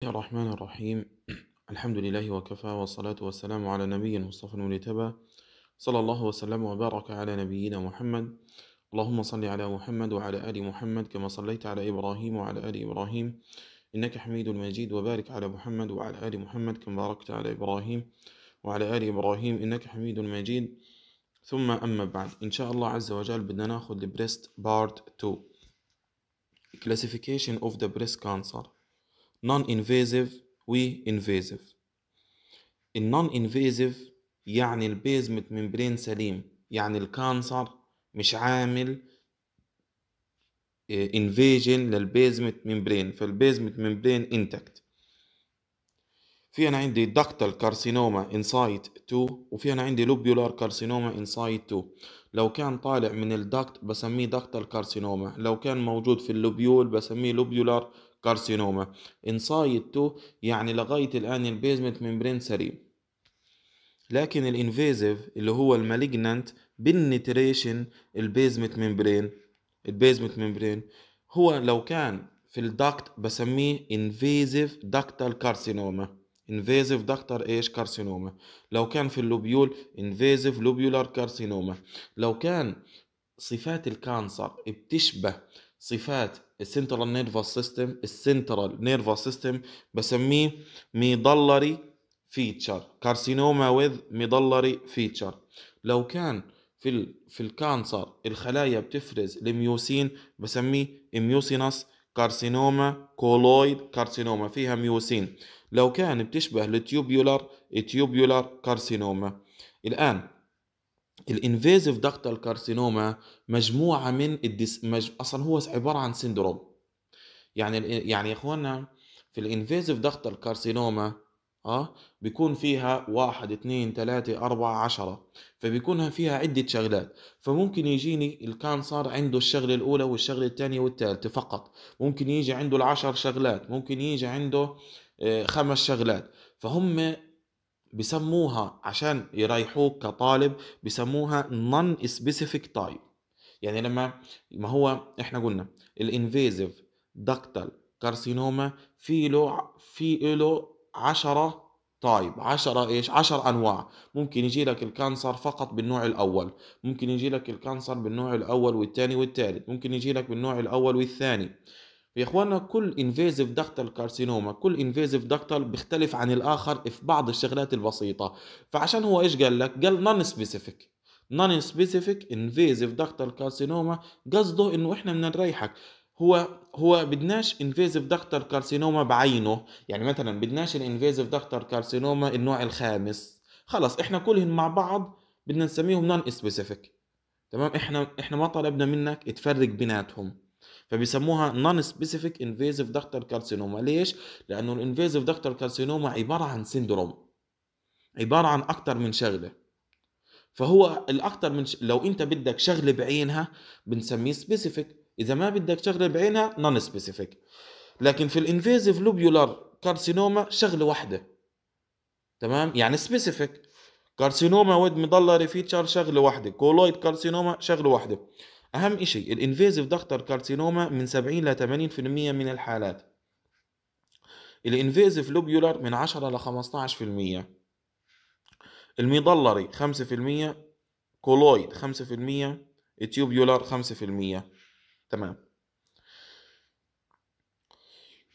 بسم الله الرحمن الرحيم الحمد لله وكفى والصلاة والسلام على نبي المصطفى المنتبى صلى الله وسلم وبارك على نبينا محمد اللهم صل على محمد وعلى آل محمد كما صليت على إبراهيم وعلى آل إبراهيم إنك حميد مجيد وبارك على محمد وعلى آل محمد كما باركت على إبراهيم وعلى آل إبراهيم إنك حميد مجيد ثم أما بعد إن شاء الله عز وجل بدنا ناخذ البريست بارت 2 Classification of the breast cancer نون انفيزيف وانفيزيف النون انفيزيف يعني البيزمت ممبرين سليم يعني الكانسر مش عامل انفيجن آه، للبيزمت ممبرين فالبيزمت ممبرين انتكت في انا عندي دكتال كارسينوما انسايت 2 وفي انا عندي لوبيولار كارسينوما انسايت 2 لو كان طالع من الدكت بسميه دكتال كارسينوما لو كان موجود في اللوبيول بسميه لوبيولار كارسينوما انسايد 2 يعني لغاية الآن البيزمنت ممبرين سليم لكن الانفيزيف اللي هو المالجنانت بالنتريشن البيزمنت ممبرين البيزمنت ممبرين هو لو كان في الدكت بسميه انفيزيف دكتال كارسينوما انفيزيف دكتر ايش كارسينوما لو كان في اللوبيول انفيزيف لوبيولار كارسينوما لو كان صفات الكانسر بتشبه صفات السنترال نيرفوس سيستم السنترال نيرفوس سيستم بسميه ميدلري فيتشر كارسينوما وذ ميدلري فيتشر لو كان في ال... في الكانسر الخلايا بتفرز الميوسين بسميه ميوسينس كارسينوما كولويد كارسينوما فيها ميوسين لو كان بتشبه التيوبيولار تيوبيولار كارسينوما الآن الانفيزيف داكتال كارسينوما مجموعه من الديس مج... اصلا هو عباره عن سندروم يعني يعني يا اخوانا في الانفيزيف داكتال كارسينوما اه بيكون فيها واحد اثنين ثلاثة أربعة عشرة فبيكون فيها عدة شغلات فممكن يجيني الكانسر عنده الشغلة الأولى والشغلة الثانية والثالثة فقط ممكن يجي عنده العشر شغلات ممكن يجي عنده آه، خمس شغلات فهم بسموها عشان يريحوك كطالب بسموها نون سبيسيفيك تايب يعني لما ما هو احنا قلنا الانفيزيف دكتال كارسينوما في له في له 10 طيب 10 ايش 10 انواع ممكن يجي لك الكانسر فقط بالنوع الاول ممكن يجي لك الكانسر بالنوع الاول والثاني والثالث ممكن يجي لك بالنوع الاول والثاني يا اخوانا كل انفيزيف دكتال كارسينوما كل انفيزيف دكتال بيختلف عن الاخر في بعض الشغلات البسيطه فعشان هو ايش قال لك قال نون سبيسيفيك نون سبيسيفيك انفيزيف دكتال كارسينوما قصده انه احنا بدنا نريحك هو هو بدناش انفيزيف دكتر كارسينوما بعينه يعني مثلا بدناش الانفيزيف دكتر كارسينوما النوع الخامس خلص احنا كلهم مع بعض بدنا نسميهم نون سبيسيفيك تمام احنا احنا ما طلبنا منك تفرق بيناتهم فبيسموها نون سبيسيفيك انفيزيف دكتر كارسينوما ليش لانه الانفيزيف دكتر كارسينوما عباره عن سندروم عباره عن اكثر من شغله فهو الاكثر من ش... لو انت بدك شغله بعينها بنسميه سبيسيفيك اذا ما بدك شغله بعينها نون سبيسيفيك لكن في الانفيزيف لوبيولار كارسينوما شغله واحده تمام يعني سبيسيفيك كارسينوما ود مضلري فيتشر شغله واحده كولويد كارسينوما شغله واحده اهم شيء الانفيزيف دكتر كارسينوما من 70 ل 80% من الحالات الانفيزيف لوبيولار من 10 ل 15% المضلري 5% كولويد 5% التيوبيولار 5% تمام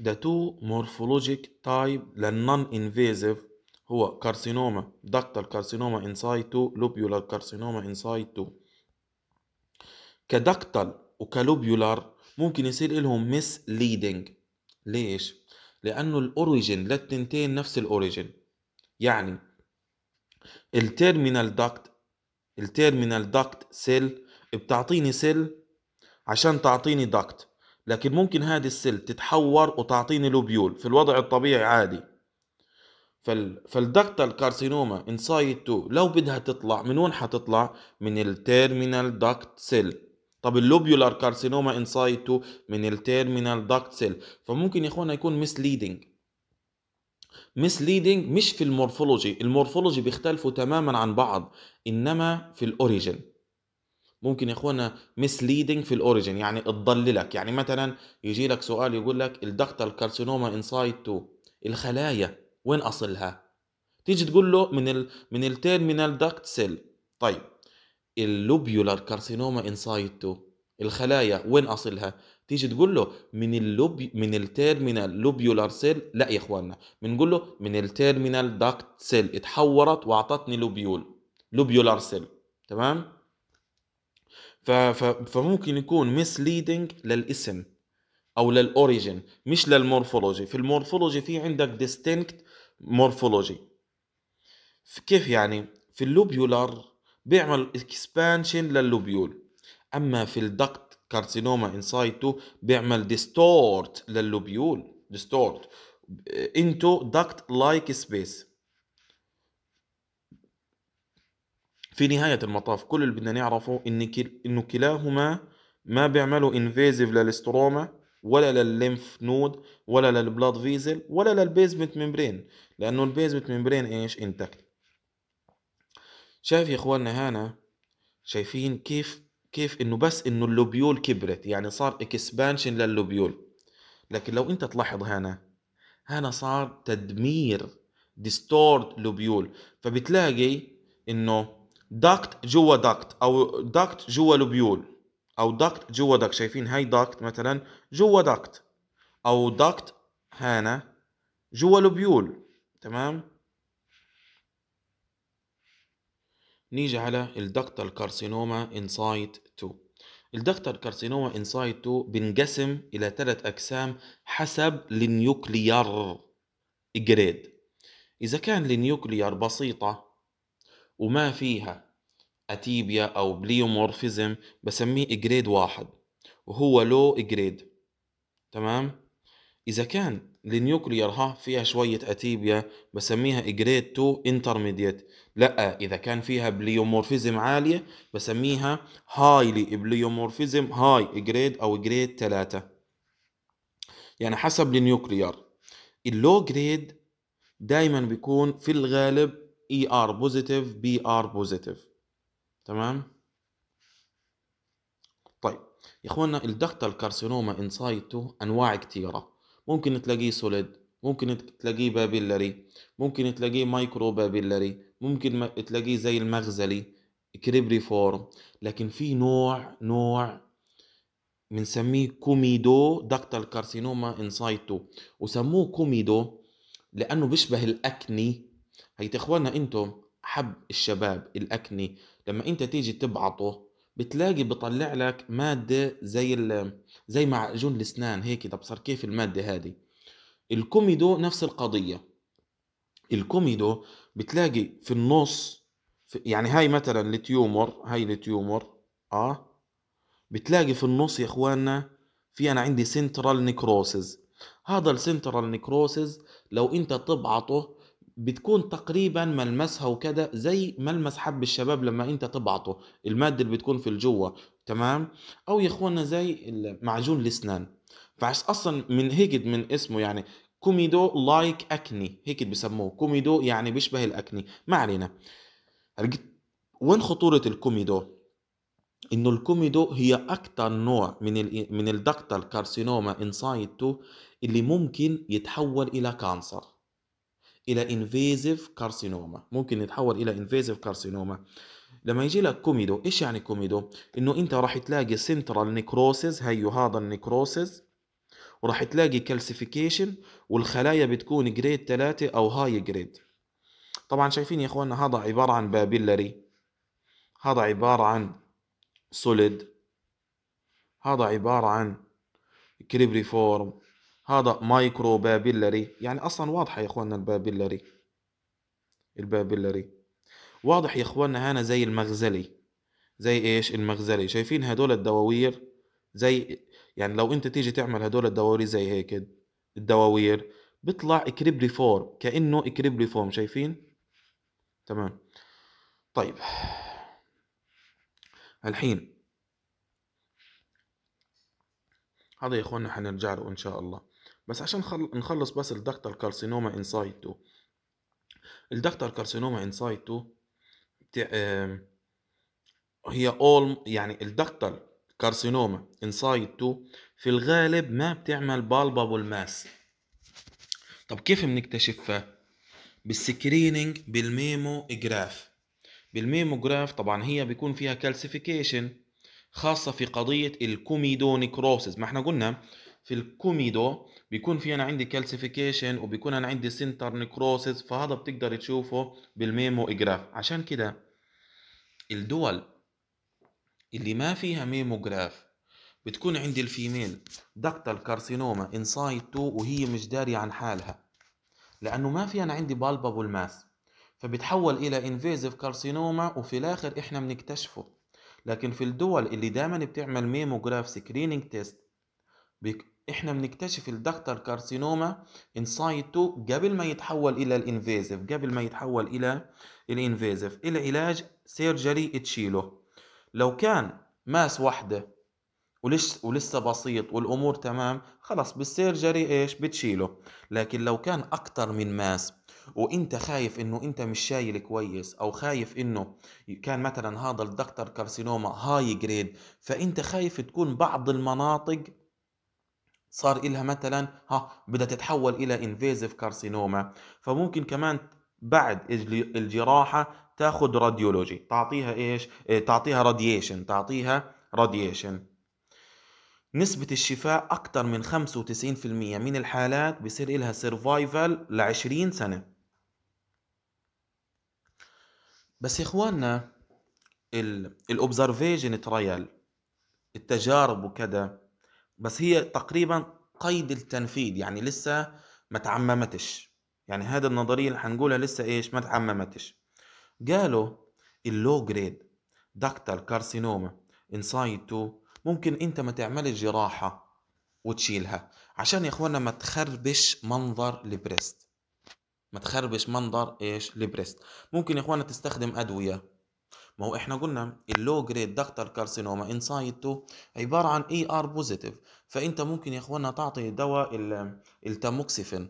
The two morphologic type للنون invasive هو كارسينوما دكتال كارسينوما انسايد 2 لوبيولار كارسينوما انسايد 2 كدكتال وكلوبيولار ممكن يصير لهم مس ليدنج ليش؟ لأنه الاوريجين للتنتين نفس الاوريجين يعني التيرمينال داكت التيرمينال داكت سيل بتعطيني سيل عشان تعطيني داكت لكن ممكن هذه السيل تتحور وتعطيني لوبيول في الوضع الطبيعي عادي فال... فالدكتال كارسينوما انسايد 2 لو بدها تطلع من وين حتطلع من التيرمينال داكت سيل طب اللوبيولار كارسينوما سايتو من التيرمينال داكت سيل فممكن يا اخوانا يكون مسليدنج مسليدنج مش في المورفولوجي المورفولوجي بيختلفوا تماما عن بعض انما في الاوريجن ممكن يا اخوانا مسليدنج في الاوريجن يعني تضللك يعني مثلا يجي لك سؤال يقول لك الدكتال كارسينوما انسايد 2 الخلايا وين اصلها تيجي تقول له من ال من التيرمينال داكت سيل طيب اللوبيولار كارسينوما انسايتو الخلايا وين اصلها تيجي تقول له من اللوب من التيرمينال لوبيولار سيل لا يا اخواننا بنقول له من التيرمينال داكت سيل اتحورت واعطتني لوبيول لوبيولار سيل تمام ف... ف... فممكن يكون مسليدنج للاسم او للاوريجن مش للمورفولوجي في المورفولوجي في عندك ديستينكت مورفولوجي كيف يعني في اللوبيولار بيعمل اكسبانشن للوبيول اما في الدكت كارسينوما انسايد بيعمل ديستورت للوبيول ديستورت انتو دكت لايك سبيس في نهاية المطاف كل اللي بدنا نعرفه إن كل... إنه كلاهما ما بيعملوا انفيزيف للستروما ولا للليمف نود ولا للبلاد فيزل ولا للبيزمنت ممبرين لأنه البيزمنت ممبرين إيش انتكت شايف يا اخوانا هنا شايفين كيف كيف انه بس انه اللوبيول كبرت يعني صار اكسبانشن لللوبيول لكن لو انت تلاحظ هنا هنا صار تدمير ديستورد لوبيول فبتلاقي انه داكت جوا داكت او داكت جوا لوبيول او داكت جوا داكت شايفين هاي داكت مثلا جوا داكت او داكت هنا جوا لوبيول تمام نيجي على الدكتال كارسينوما انسايت 2 الدكتال كارسينوما انسايت 2 بنقسم الى ثلاث اقسام حسب النيوكليار جريد اذا كان النيوكليار بسيطه وما فيها اتيبيا او بليومورفيزم بسميه جريد واحد وهو لو جريد تمام اذا كان النيوكلير ها فيها شوية اتيبيا بسميها جريد 2 انترميديت لا اذا كان فيها بليومورفيزم عالية بسميها هايلي بليومورفيزم هاي جريد او جريد 3 يعني حسب النيوكلير اللو جريد دايما بيكون في الغالب اي ار بوزيتيف بي ار بوزيتيف تمام طيب يا اخوانا الدكتال كارسينوما انسايتو انواع كثيره ممكن تلاقيه سوليد ممكن تلاقيه بابيلري ممكن تلاقيه مايكرو بابيلري ممكن تلاقيه زي المغزلي كريبريفورم لكن في نوع نوع بنسميه كوميدو دكتال كارسينوما انسايتو وسموه كوميدو لانه بيشبه الاكني هيت اخوانا انتم حب الشباب الاكني لما انت تيجي تبعطه بتلاقي بطلع لك ماده زي ال زي معجون الاسنان هيك ده بصر كيف الماده هذه الكوميدو نفس القضيه الكوميدو بتلاقي في النص في يعني هاي مثلا التيومر هاي التيومر اه بتلاقي في النص يا اخواننا في انا عندي سنترال نيكروسز هذا السنترال نيكروسز لو انت تبعطه بتكون تقريبا ملمسها وكده زي ملمس حب الشباب لما انت تبعته الماده اللي بتكون في الجوه تمام او يا اخوانا زي معجون الاسنان فعش اصلا من هيك من اسمه يعني كوميدو لايك اكني هيك بسموه كوميدو يعني بيشبه الاكني ما علينا وين خطوره الكوميدو انه الكوميدو هي اكثر نوع من الـ من الدكتال كارسينوما انسايد 2 اللي ممكن يتحول الى كانسر الى انفيزيف كارسينوما ممكن يتحول الى انفيزيف كارسينوما لما يجي لك كوميدو ايش يعني كوميدو انه انت راح تلاقي سنترال نيكروسز هيو هذا النيكروسز وراح تلاقي كالسيفيكيشن والخلايا بتكون جريد 3 او هاي جريد طبعا شايفين يا اخواننا هذا عباره عن بابيلري هذا عباره عن سوليد هذا عباره عن كريبريفورم هذا مايكرو بابيلري يعني اصلا واضحه يا اخواننا البابيلري البابيلري واضح يا اخواننا هنا زي المغزلي زي ايش المغزلي شايفين هدول الدواوير زي يعني لو انت تيجي تعمل هدول الدواوير زي هيك الدواوير بيطلع اكريبلي فورم كانه اكريبلي فورم شايفين تمام طيب الحين هذا يا اخواننا حنرجع له ان شاء الله بس عشان نخلص بس الدكتال الكارسينوما انسايتو 2 الكارسينوما انسايتو هي اول يعني الدكتال الكارسينوما انسايتو في الغالب ما بتعمل بالبابل والماس طب كيف بنكتشفها بالسكرينينج بالميمو جراف بالميمو جراف طبعا هي بيكون فيها كالسيفيكيشن خاصة في قضية الكوميدوني كروسز ما احنا قلنا في الكوميدو بيكون في انا عندي كالسيفيكيشن وبيكون انا عندي سنتر نكروسيس فهذا بتقدر تشوفه بالميمو إجراف عشان كده الدول اللي ما فيها ميموجراف بتكون عندي الفيميل دكتال كارسينوما انسايد 2 وهي مش دارية عن حالها لأنه ما في أنا عندي بالبابول ماس فبتحول إلى انفيزيف كارسينوما وفي الآخر إحنا بنكتشفه لكن في الدول اللي دايما بتعمل ميموجراف سكرينينج تيست احنا بنكتشف الدكتر كارسينوما انسايتو قبل ما يتحول الى الانفيزيف قبل ما يتحول الى الانفيزيف العلاج سيرجري تشيله لو كان ماس وحده ولسه ولسه بسيط والامور تمام خلص بالسيرجري ايش بتشيله لكن لو كان اكتر من ماس وانت خايف انه انت مش شايل كويس او خايف انه كان مثلا هذا الدكتر كارسينوما هاي جريد فانت خايف تكون بعض المناطق صار إلها مثلا ها بدها تتحول إلى انفيزيف كارسينوما فممكن كمان بعد الجراحة تاخذ راديولوجي تعطيها إيش؟ إيه، تعطيها راديشن تعطيها راديشن نسبة الشفاء أكثر من 95% من الحالات بصير إلها سيرفايفل 20 سنة بس يا إخواننا الأوبزرفيشن تريال التجارب وكذا بس هي تقريبا قيد التنفيذ يعني لسه ما تعممتش يعني هذا النظرية اللي هنقولها لسه ايش ما تعممتش قالوا اللو جريد دكتال كارسينوما انسايد 2 ممكن انت ما تعمل جراحة وتشيلها عشان يا اخوانا ما تخربش منظر البريست ما تخربش منظر ايش البريست ممكن يا اخوانا تستخدم ادوية ما هو احنا قلنا اللو جريد دكتور كارسينوما انسايد 2 عباره عن اي ار بوزيتيف فانت ممكن يا اخوانا تعطي دواء التاموكسيفين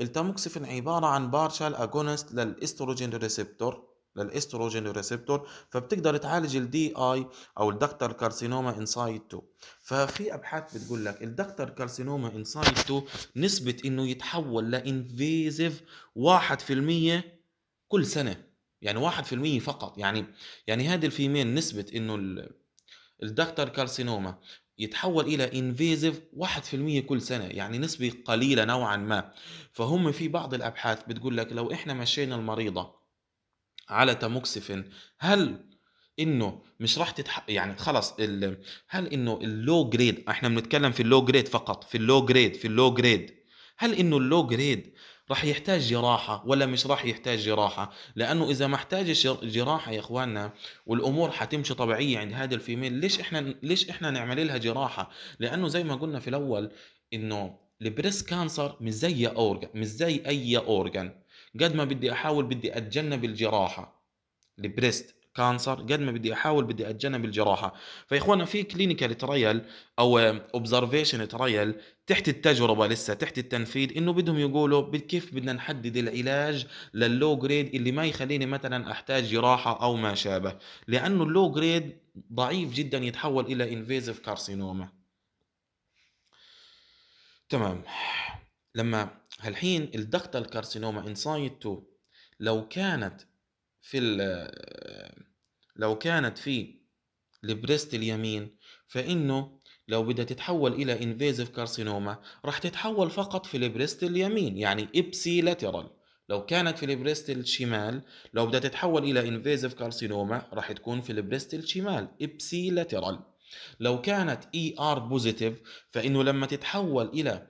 التاموكسيفين عباره عن بارشال اجونست للاستروجين ريسبتور للاستروجين ريسبتور فبتقدر تعالج الدي اي او الدكتر كارسينوما انسايد 2 ففي ابحاث بتقول لك الدكتر كارسينوما انسايد 2 نسبه انه يتحول لانفيزيف 1% كل سنه يعني 1% فقط يعني يعني هذه الفيمين نسبه انه الدكتور كارسينوما يتحول الى انفيزيف 1% كل سنه يعني نسبه قليله نوعا ما فهم في بعض الابحاث بتقول لك لو احنا مشينا المريضه على تاموكسيفين هل انه مش راح تتح... يعني خلص ال... هل انه اللو جريد احنا بنتكلم في اللو جريد فقط في اللو جريد في اللو جريد هل انه اللو جريد راح يحتاج جراحة ولا مش راح يحتاج جراحة لأنه إذا ما احتاج جراحة يا إخواننا والأمور حتمشي طبيعية عند هذا الفيميل ليش إحنا ليش إحنا نعمل لها جراحة لأنه زي ما قلنا في الأول إنه البريس كانسر مش زي أورجن مش زي أي أورجن قد ما بدي أحاول بدي أتجنب الجراحة البريست كانسر قد ما بدي احاول بدي اتجنب الجراحه فيا في كلينيكال ترايل او اوبزرفيشن ترايل تحت التجربه لسه تحت التنفيذ انه بدهم يقولوا كيف بدنا نحدد العلاج لللو جريد اللي ما يخليني مثلا احتاج جراحه او ما شابه لانه اللو جريد ضعيف جدا يتحول الى انفيزيف كارسينوما تمام لما هالحين الدكتال كارسينوما انسايد 2 لو كانت في لو كانت في البريست اليمين فإنه لو بدها تتحول إلى انفيزيف كارسينوما راح تتحول فقط في البريست اليمين يعني إبسي لاترال لو كانت في البريست الشمال لو بدها تتحول إلى انفيزيف كارسينوما راح تكون في البريست الشمال إبسي لاترال لو كانت اي ار بوزيتيف فانه لما تتحول الى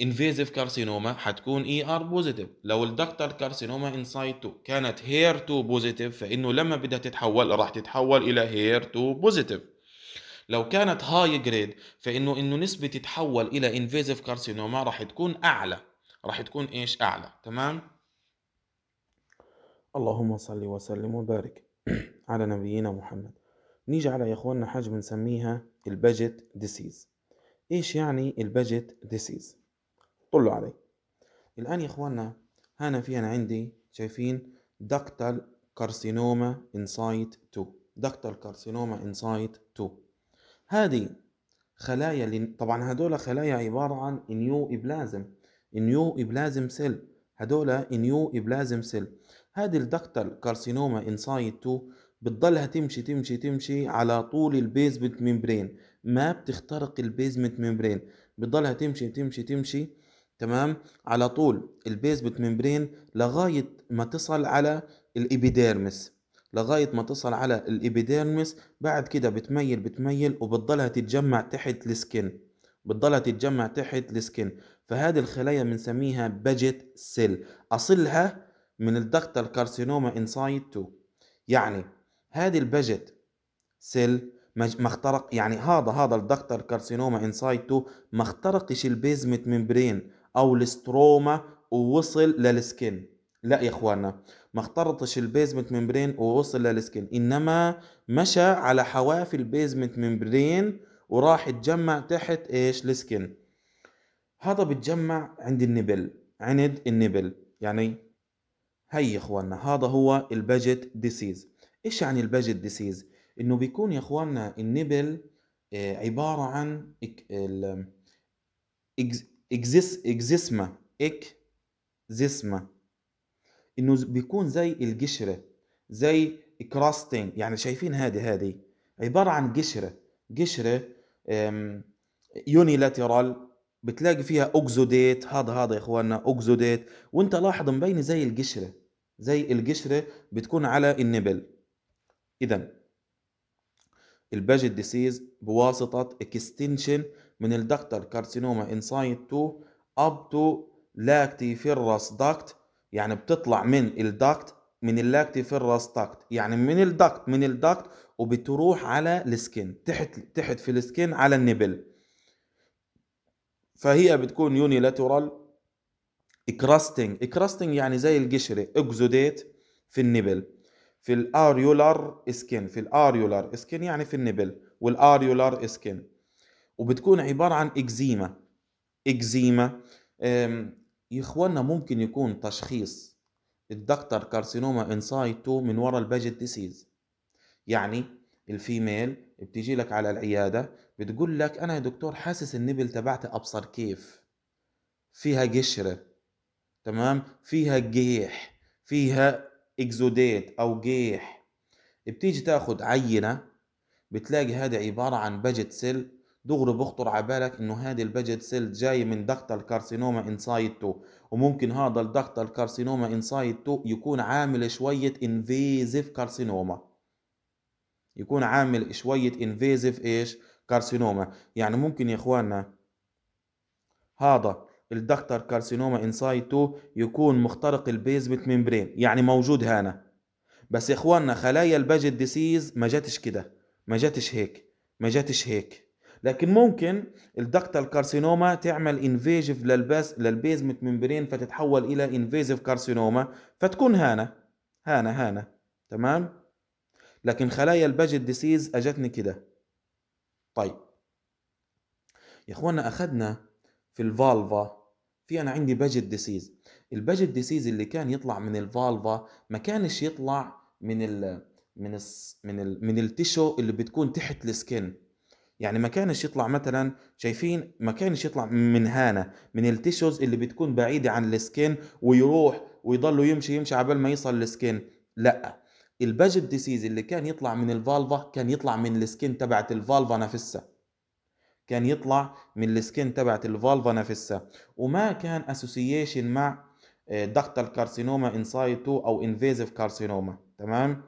انفيزيف كارسينوما حتكون اي ار بوزيتيف لو الدكتر كارسينوما انسايد 2 كانت هير تو بوزيتيف فانه لما بدها تتحول راح تتحول الى هير تو بوزيتيف لو كانت هاي جريد فانه انه نسبه تتحول الى انفيزيف كارسينوما راح تكون اعلى راح تكون ايش اعلى تمام اللهم صل وسلم وبارك على نبينا محمد نيجي على يا اخواننا حاجه بنسميها البجت ديسيز ايش يعني البجت ديسيز طلوا عليه الآن يا إخواننا هنا في أنا عندي شايفين دكتال كارسينوما انسايت 2 دكتال كارسينوما انسايت 2 هذه خلايا اللي... طبعا هدول خلايا عبارة عن نيو إبلازم نيو إبلازم سيل هدول نيو إبلازم سيل هذه الدكتال كارسينوما انسايت 2 بتضلها تمشي تمشي تمشي على طول البيزمنت ميمبرين ما بتخترق البيزمنت ميمبرين بتضلها تمشي تمشي تمشي تمام على طول البيزبت ممبرين لغايه ما تصل على الابيديرمس لغايه ما تصل على الابيديرمس بعد كده بتميل بتميل وبتضلها تتجمع تحت السكن بتضلها تتجمع تحت السكن فهذه الخلايا بنسميها بجت سيل اصلها من الضغط الكارسينوما انسايد 2 يعني هذه البجت سيل ما اخترق يعني هذا هذا الضغط الكارسينوما انسايد 2 ما اخترقش البيزمت ممبرين او الستروما ووصل للسكن لا يا اخوانا ما اخترطش البيزمنت ممبرين ووصل للسكن انما مشى على حواف البيزمنت ممبرين وراح يتجمع تحت ايش السكن هذا بتجمع عند النبل عند النبل يعني هي يا اخواننا هذا هو البجت ديسيز ايش يعني البجت ديسيز انه بيكون يا اخواننا النبل آه، عباره عن اكزيس اكزيسما اك زيسما انه بيكون زي القشره زي كراستين يعني شايفين هادي هادي عباره عن قشره قشره يونيلاترال بتلاقي فيها اوكزوديت هذا هذا يا اخواننا اوكزوديت وانت لاحظ مبين زي القشره زي القشره بتكون على النبل اذا الباجيت ديسيز بواسطه اكستنشن من الدكتر كارسينوما انسايد تو اب تو لاكتيفيرس داكت يعني بتطلع من الداكت من اللاكتيفيرس داكت يعني من الداكت من الداكت وبتروح على السكين تحت تحت في السكين على النبل فهي بتكون يونيلاترال اكراستنج اكراستنج يعني زي القشره اكزوديت في النبل في الاريولار سكين في الاريولار سكين يعني في النبل والاريولار سكين وبتكون عبارة عن إكزيما إكزيما يا إخوانا ممكن يكون تشخيص الدكتور كارسينوما انسايتو من وراء الباجت ديسيز يعني الفيميل بتيجي لك على العيادة بتقول لك أنا يا دكتور حاسس النبل تبعتي أبصر كيف فيها قشرة تمام فيها جيح فيها اكزوديت أو جيح بتيجي تاخد عينة بتلاقي هذا عبارة عن باجيت سيل دغري بخطر على بالك انه هذه البجت سيل جاي من ضغط الكارسينوما انسايد 2 وممكن هذا الضغط الكارسينوما انسايد 2 يكون عامل شويه انفيزيف كارسينوما يكون عامل شويه انفيزيف ايش كارسينوما يعني ممكن يا اخواننا هذا الدكتر كارسينوما انسايد 2 يكون مخترق البيزمنت ميمبرين يعني موجود هنا بس يا اخواننا خلايا الباجت ديسيز ما جاتش كده ما جاتش هيك ما جاتش هيك لكن ممكن الدكتال كارسينوما تعمل انفيجف للباس للبيزمت ممبرين فتتحول الى انفيزيف كارسينوما فتكون هانة هانة هانة تمام لكن خلايا الباجت ديسيز اجتني كده طيب يا اخوانا اخذنا في الفالفا في انا عندي باجت ديسيز الباجت ديسيز اللي كان يطلع من الفالفا ما كانش يطلع من ال من الـ من الـ من التيشو اللي بتكون تحت السكن يعني ما كانش يطلع مثلا شايفين ما كانش يطلع من هانه من التيشوز اللي بتكون بعيده عن السكين ويروح ويضلوا يمشي يمشي عبال ما يوصل السكين لا الباجت ديسيز اللي كان يطلع من الفالفا كان يطلع من السكين تبعت الفالفا نفسها كان يطلع من السكين تبعت الفالفا نفسها وما كان اسوسيشن مع ضغط الكارسينوما انسايتو او انفيزيف كارسينوما تمام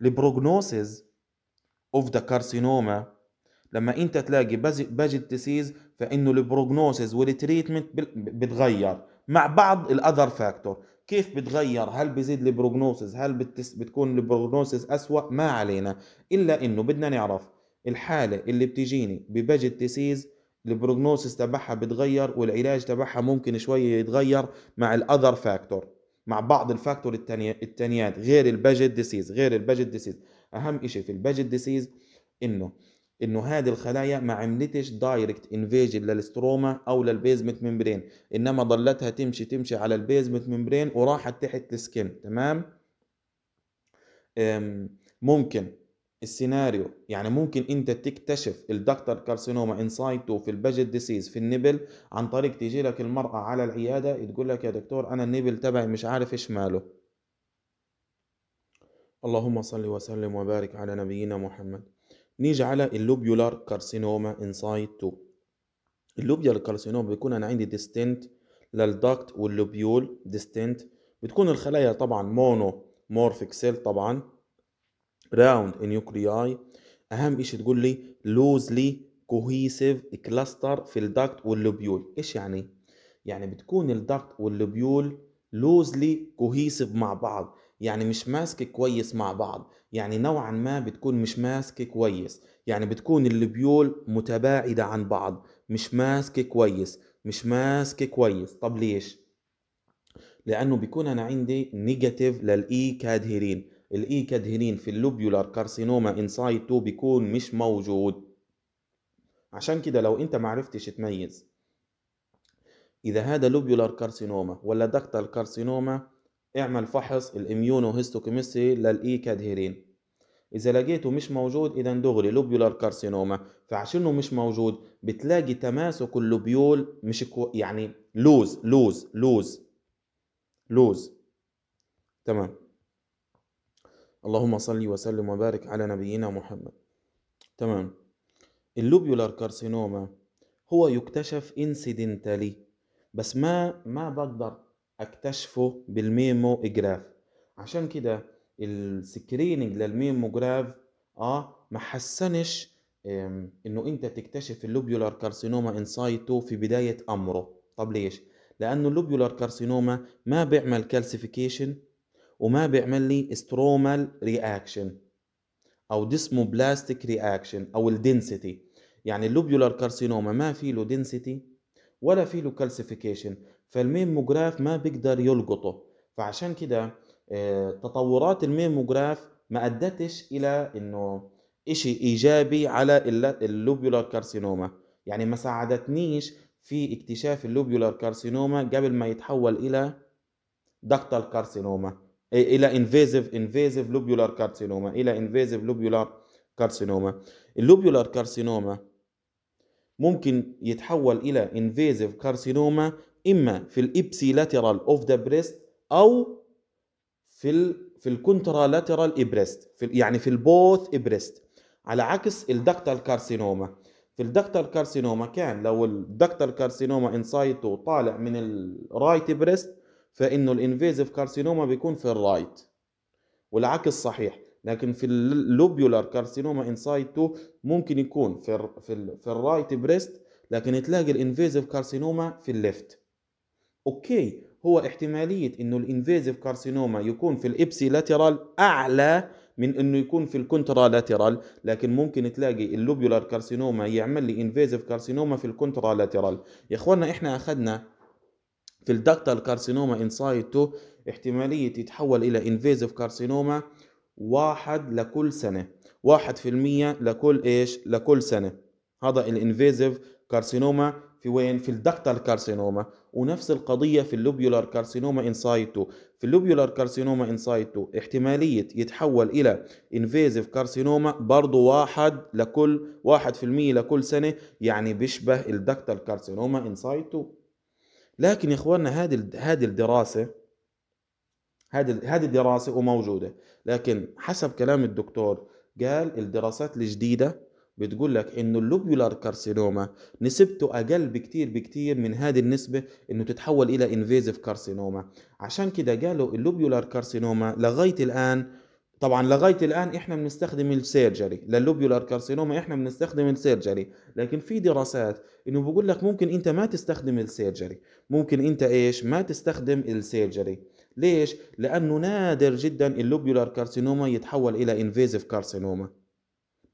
البروجنوسيز اوف ذا كارسينوما لما انت تلاقي بجت ديسيز فانه البروجنوسز والتريتمنت بتغير مع بعض الاذر فاكتور كيف بتغير هل بزيد البروجنوسز هل بتس بتكون البروجنوسز اسوا ما علينا الا انه بدنا نعرف الحاله اللي بتجيني ببجت ديسيز البروجنوسز تبعها بتغير والعلاج تبعها ممكن شويه يتغير مع الاذر فاكتور مع بعض الفاكتور التانيات غير الباجت ديسيز غير الباجت ديسيز اهم شيء في الباجت ديسيز انه انه هذه الخلايا ما عملتش دايركت انفيجن للستروما او للبيزمنت ممبرين انما ضلتها تمشي تمشي على البيزمنت ممبرين وراحت تحت السكن تمام ممكن السيناريو يعني ممكن انت تكتشف الدكتور كارسينوما انسايتو في البجت ديسيز في النبل عن طريق تيجي لك المرأة على العيادة تقول لك يا دكتور انا النبل تبعي مش عارف ايش ماله اللهم صل وسلم وبارك على نبينا محمد نيجي على اللوبيولار كارسينوما انسايد 2 اللوبيولار كارسينوما بيكون انا عندي ديستنت للداكت واللوبيول ديستنت بتكون الخلايا طبعا مونو مورفيك سيل طبعا راوند نيوكلياي اهم شيء تقول لي لوزلي كوهيسيف كلاستر في الداكت واللوبيول ايش يعني يعني بتكون الداكت واللوبيول لوزلي كوهيسيف مع بعض يعني مش ماسك كويس مع بعض يعني نوعا ما بتكون مش ماسكة كويس يعني بتكون البيول متباعدة عن بعض مش ماسكة كويس مش ماسكة كويس طب ليش؟ لأنه بيكون أنا عندي نيجاتيف للإي كادهيرين الإي كادهيرين في اللوبيولار كارسينوما انسايد 2 بيكون مش موجود عشان كده لو أنت معرفتش تميز إذا هذا لوبيولار كارسينوما ولا دكتال كارسينوما اعمل فحص الاميونو هيستوكيمستري للاي كادهيرين اذا لقيته مش موجود اذا دغري لوبيولار كارسينوما فعشانه مش موجود بتلاقي تماسك اللوبيول مش كو يعني لوز لوز لوز لوز تمام اللهم صل وسلم وبارك على نبينا محمد تمام اللوبيولار كارسينوما هو يكتشف انسيدنتالي بس ما ما بقدر اكتشفه بالميمو جراف عشان كده السكريننج للميموجراف اه ما حسنش انه انت تكتشف اللوبيولار كارسينوما انسايتو في بدايه امره طب ليش لانه اللوبيولار كارسينوما ما بيعمل كالسيفيكيشن وما بيعمل لي سترومال رياكشن او بلاستيك رياكشن او الدنسيتي يعني اللوبيولار كارسينوما ما في له دنسيتي ولا في له كالسيفيكيشن فالميموجراف ما بيقدر يلقطه فعشان كده آه، تطورات الميموجراف ما ادتش الى انه شيء ايجابي على اللوبيولار كارسينوما يعني ما ساعدتنيش في اكتشاف اللوبيولار كارسينوما قبل ما يتحول الى دكتال كارسينوما الى انفيزيف انفيزيف لوبيولار كارسينوما الى انفيزيف لوبيولار كارسينوما اللوبيولار كارسينوما ممكن يتحول الى انفيزيف كارسينوما اما في الابسي لاترال اوف ذا بريست او في الـ في الكونترا لاترال ابريست يعني في البوث ابريست على عكس الدكتال كارسينوما في الدكتال كارسينوما كان لو الدكتال كارسينوما انسايتو طالع من الرايت بريست فانه الانفيزيف كارسينوما بيكون في الرايت والعكس صحيح لكن في اللوبيولار كارسينوما انسايتو ممكن يكون في الـ في, في الرايت بريست لكن تلاقي الانفيزيف كارسينوما في الليفت اوكي هو احتماليه انه الانفيزيف كارسينوما يكون في الابسي لاترال اعلى من انه يكون في الكونترا لاترال لكن ممكن تلاقي اللوبيولار كارسينوما يعمل لي انفيزيف كارسينوما في الكونترا لاترال يا اخوانا احنا اخذنا في الدكتال كارسينوما انسايد 2 احتماليه يتحول الى انفيزيف كارسينوما واحد لكل سنه واحد في المية لكل ايش لكل سنه هذا الانفيزيف كارسينوما في وين في الدكتال كارسينوما ونفس القضية في اللوبيولار كارسينوما انسايتو في اللوبيولار كارسينوما انسايتو احتمالية يتحول إلى انفيزيف كارسينوما برضو واحد لكل واحد في المية لكل سنة يعني بيشبه الدكتال كارسينوما انسايتو لكن يا اخواننا هذه هذه الدراسة هذه هذه الدراسة وموجودة لكن حسب كلام الدكتور قال الدراسات الجديدة بتقول لك انه اللوبيولار كارسينوما نسبته اقل بكتير بكتير من هذه النسبه انه تتحول الى انفيزيف كارسينوما عشان كده قالوا اللوبيولار كارسينوما لغايه الان طبعا لغايه الان احنا بنستخدم السيرجري لللوبيولار كارسينوما احنا بنستخدم السيرجري لكن في دراسات انه بقول لك ممكن انت ما تستخدم السيرجري ممكن انت ايش ما تستخدم السيرجري ليش لانه نادر جدا اللوبيولار كارسينوما يتحول الى انفيزيف كارسينوما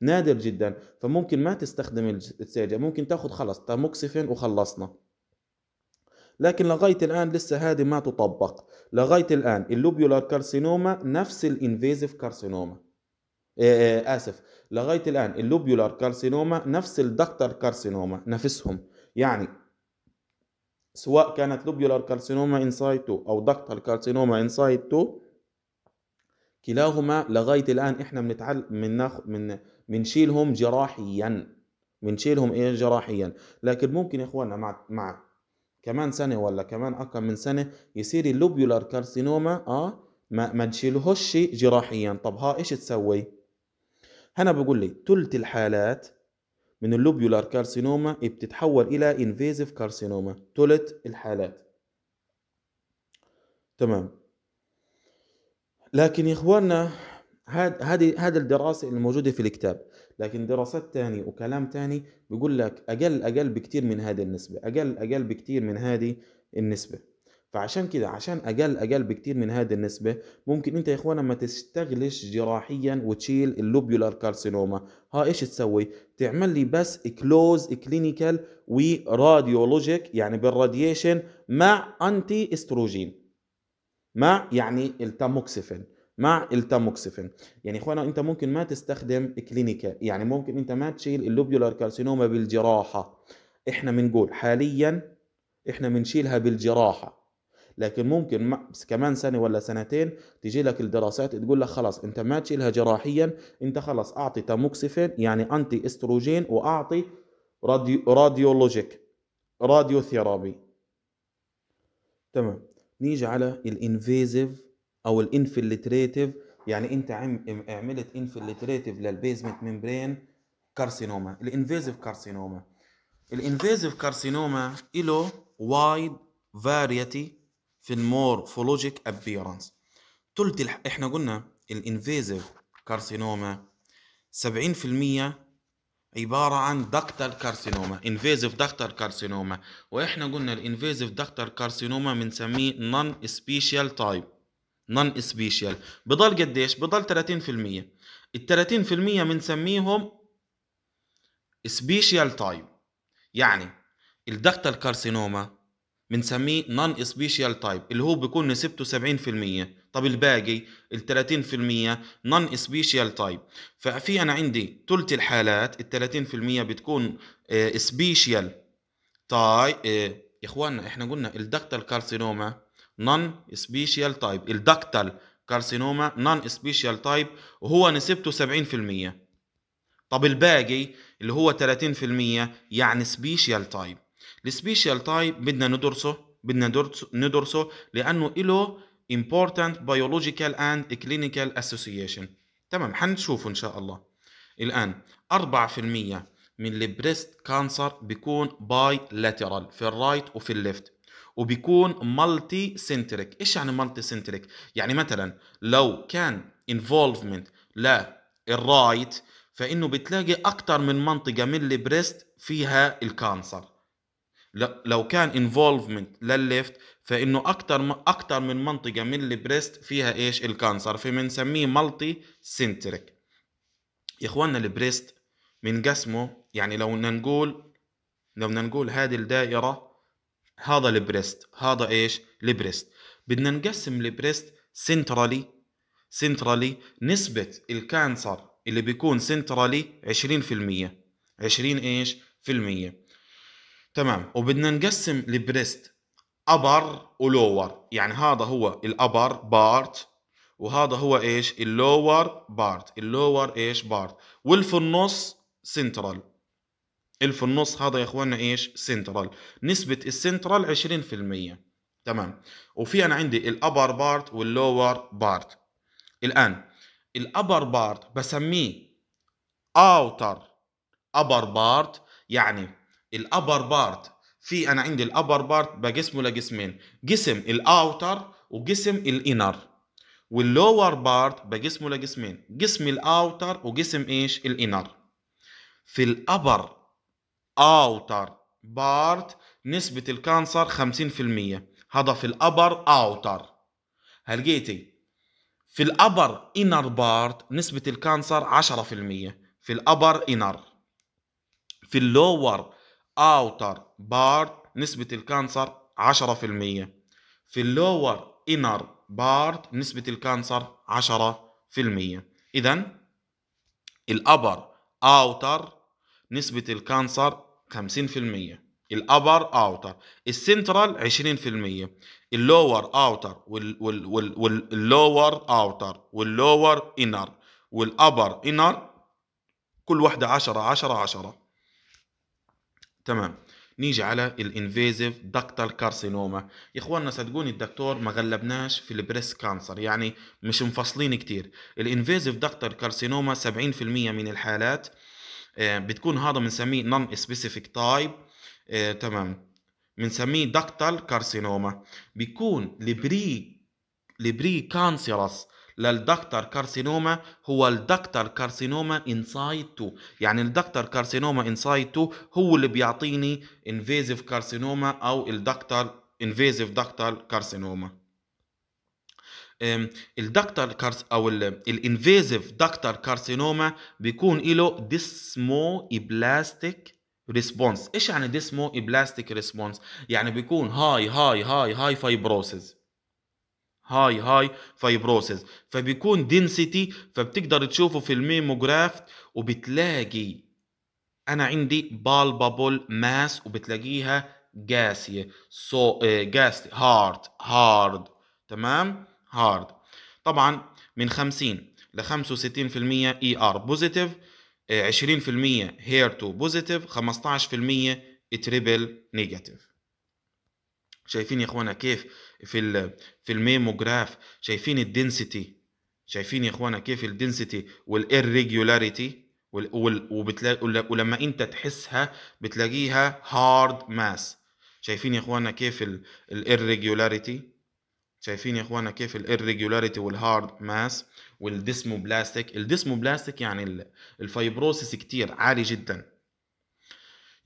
نادر جدا فممكن ما تستخدم الساجة ممكن تاخذ خلص تاموكسفين وخلصنا لكن لغاية الآن لسه هذه ما تطبق لغاية الآن اللوبيولار كارسينوما نفس الانفيزيف كارسينوما إيه، إيه، آسف لغاية الآن اللوبيولار كارسينوما نفس الدكتر كارسينوما نفسهم يعني سواء كانت لوبيولار كارسينوما انسايد 2 أو دكتر كارسينوما انسايد 2 كلاهما لغاية الآن إحنا بنتعلم من, ناخ... من بنشيلهم جراحيا بنشيلهم ايه جراحيا لكن ممكن يا اخوانا مع مع كمان سنه ولا كمان اكم من سنه يصير اللوبيولار كارسينوما اه ما, ما نشيلهوش جراحيا طب ها ايش تسوي هنا بقول لي ثلث الحالات من اللوبيولار كارسينوما بتتحول الى انفيزيف كارسينوما ثلث الحالات تمام لكن يا اخواننا هذه هذا الدراسة الموجودة في الكتاب لكن دراسات تانية وكلام تاني بيقول لك أقل أقل بكتير من هذه النسبة أقل أقل بكتير من هذه النسبة فعشان كده عشان أقل أقل بكتير من هذه النسبة ممكن أنت يا إخوانا ما تستغلش جراحيا وتشيل اللوبيولار كارسينوما ها إيش تسوي؟ تعمل لي بس كلوز كلينيكال وراديولوجيك يعني بالراديشن مع أنتي استروجين مع يعني التاموكسيفين مع التاموكسفين يعني اخوانا انت ممكن ما تستخدم كلينيكا يعني ممكن انت ما تشيل اللوبيولار كارسينوما بالجراحه احنا بنقول حاليا احنا بنشيلها بالجراحه لكن ممكن كمان سنه ولا سنتين تجي لك الدراسات تقول لك خلاص انت ما تشيلها جراحيا انت خلاص اعطي تاموكسفين يعني انتي استروجين واعطي راديو راديولوجيك راديوثيرابي تمام نيجي على الانفيزيف او الانفلتريتيف يعني انت عملت انفلتريتيف للبيزمنت ممبرين كارسينوما الانفيزيف كارسينوما الانفيزيف كارسينوما له وايد فاريتي في المورفولوجيك ابيرانس تلت الح... احنا قلنا الانفيزيف كارسينوما 70% عبارة عن دكتر كارسينوما انفيزيف دكتر كارسينوما واحنا قلنا الانفيزيف دكتر كارسينوما بنسميه نون سبيشال تايب نون سبيشال بضل قديش بضل 30% ال 30% بنسميهم سبيشال تايب يعني الدكتا الكارسينوما بنسميه نون سبيشال تايب اللي هو بيكون نسبته 70% طب الباقي ال 30% نون سبيشال تايب ففي انا عندي ثلث الحالات ال 30% بتكون سبيشال تايب يا اخواننا احنا قلنا الدكتا الكارسينوما نون سبيشال تايب الدكتال كارسينوما نون سبيشال تايب وهو نسبته 70% طب الباقي اللي هو 30% يعني سبيشال تايب السبيشال تايب بدنا ندرسه بدنا ندرسه لانه له important biological and clinical association تمام حنشوفه ان شاء الله الان 4% من البريست كانسر بيكون باي لاترال في الرايت وفي الليفت وبيكون مالتي سنتريك ايش يعني مالتي سنتريك يعني مثلا لو كان انفولفمنت للرايت فانه بتلاقي اكثر من منطقه من البريست فيها الكانسر لو كان انفولفمنت للليفت فانه اكثر اكثر من منطقه من البريست فيها ايش الكانسر فبنسميه مالتي سنتريك يا اخواننا البريست من قسمه يعني لو بدنا نقول لو بدنا نقول هذه الدائره هذا البريست هذا ايش البريست بدنا نقسم البريست سنترالي سنترالي نسبة الكانسر اللي بيكون سنترالي 20% 20 ايش في المية تمام وبدنا نقسم البريست ابر ولور يعني هذا هو الابر بارت وهذا هو ايش اللور بارت اللور ايش بارت واللي في النص سنترال ال في النص هذا يا اخواننا ايش سنترال نسبه السنترال 20% تمام وفي انا عندي الابر بارت واللور بارت الان الابر بارت بسميه اوتر ابر بارت يعني الابر بارت في انا عندي الابر بارت بقسمه لقسمين قسم الاوتر وقسم الانر واللور بارت بقسمه لقسمين قسم الاوتر وقسم ايش الانر في الابر اوتر بارت نسبة الكانسر 50% هذا في الابر اوتر هلقيتي في الابر انر بارت نسبة الكانسر 10% في الابر انر في اللور اوتر بارت نسبة الكانسر 10% في اللور انر بارت نسبة الكانسر 10% إذا الأبر أوتر نسبة الكانسر 50% الابر اوتر السنترال 20% اللور اوتر واللور اوتر واللور انر والابر انر كل واحده 10 10 10 تمام نيجي على الانفيزيف دكتال كارسينوما يا اخواننا صدقوني الدكتور ما غلبناش في البريس كانسر يعني مش مفصلين كتير الانفيزيف دكتال كارسينوما 70% من الحالات آه، بتكون هذا بنسميه نون سبيسيفيك تايب تمام بنسميه دكتال كارسينوما بيكون البري البري كانسيرس للدكتر كارسينوما هو الدكتر كارسينوما انسايد 2 يعني الدكتر كارسينوما انسايد 2 هو اللي بيعطيني انفيزيف كارسينوما او الدكتر انفيزيف دكتر كارسينوما الدكتر كارس او الانفيزيف دكتر كارسينوما بيكون له ديسمو بلاستيك ريسبونس ايش يعني ديسمو بلاستيك ريسبونس يعني بيكون هاي هاي هاي هاي فايبروسيس هاي هاي فايبروسيس فبيكون دنسيتي فبتقدر تشوفه في الميموجراف وبتلاقي انا عندي بالبابل ماس وبتلاقيها جاسيه سو جاس هارد هارد تمام هارد طبعا من 50 ل 65% اي ار بوزيتيف 20% هير تو بوزيتيف 15% تريبل نيجاتيف شايفين يا اخوانا كيف في في الميموجراف شايفين الدنسيتي شايفين يا اخوانا كيف الدنسيتي والirregularity وبتلاقي ولما انت تحسها بتلاقيها هارد ماس شايفين يا اخوانا كيف الirregularity شايفين يا اخوانا كيف الirregularity والهارد ماس والديسموبلاستيك الديسموبلاستيك يعني الفايبروسيس كتير عالي جدا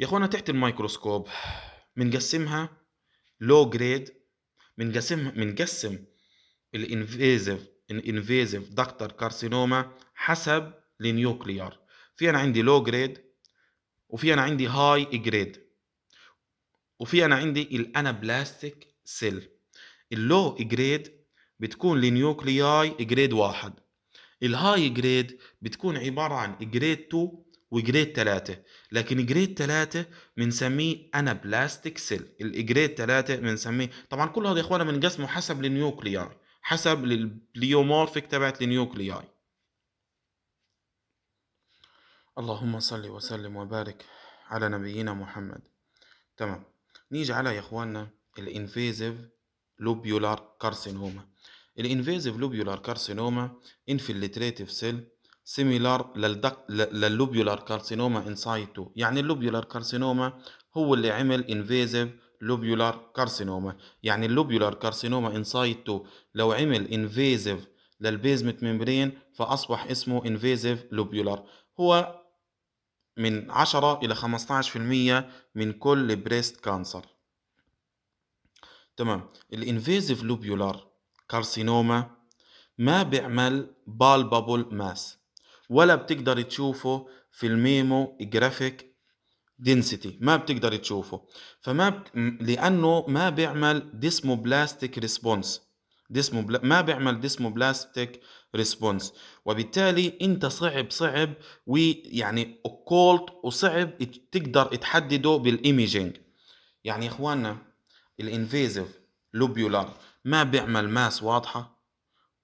يا اخوانا تحت الميكروسكوب بنقسمها لو جريد بنقسم بنقسم الانفيزيف الانفيزيف دكتور كارسينوما حسب النيوكليار في انا عندي لو جريد وفي انا عندي هاي جريد وفي انا عندي الانابلاستيك سيل اللو جريد بتكون لنيوكلياي جريد واحد الهاي جريد بتكون عبارة عن جريد 2 وجريد 3 لكن جريد 3 بنسميه انا بلاستيك سيل الجريد 3 بنسميه طبعا كل هذا يا اخوانا بنقسمه حسب النيوكلياي حسب البليومورفيك تبعت النيوكلياي اللهم صل وسلم وبارك على نبينا محمد تمام نيجي على يا اخواننا الانفيزيف لوبيولار كارسينوما الانفيزيف لوبيولار كارسينوما انفلتريتيف سيل سيميلار لللوبيولار كارسينوما ان سايتو يعني اللوبيولار كارسينوما هو اللي عمل انفيزيف لوبيولار كارسينوما يعني اللوبيولار كارسينوما ان سايتو لو عمل انفيزيف للبيزمت ميمبرين فأصبح اسمه انفيزيف لوبيولار هو من 10 إلى 15% من كل بريست كانسر تمام الانفيزيف لوبيولار كارسينوما ما بيعمل بالبابل ماس ولا بتقدر تشوفه في الميمو جرافيك دنسيتي ما بتقدر تشوفه فما ب... لانه ما بيعمل ديسموبلاستيك ريسبونس ديسمو بلا... ما بيعمل ديسموبلاستيك ريسبونس وبالتالي انت صعب صعب ويعني اوكولت وصعب تقدر تحدده بالايميجينج يعني يا اخواننا الانفيزيف لوبيولار ما بيعمل ماس واضحة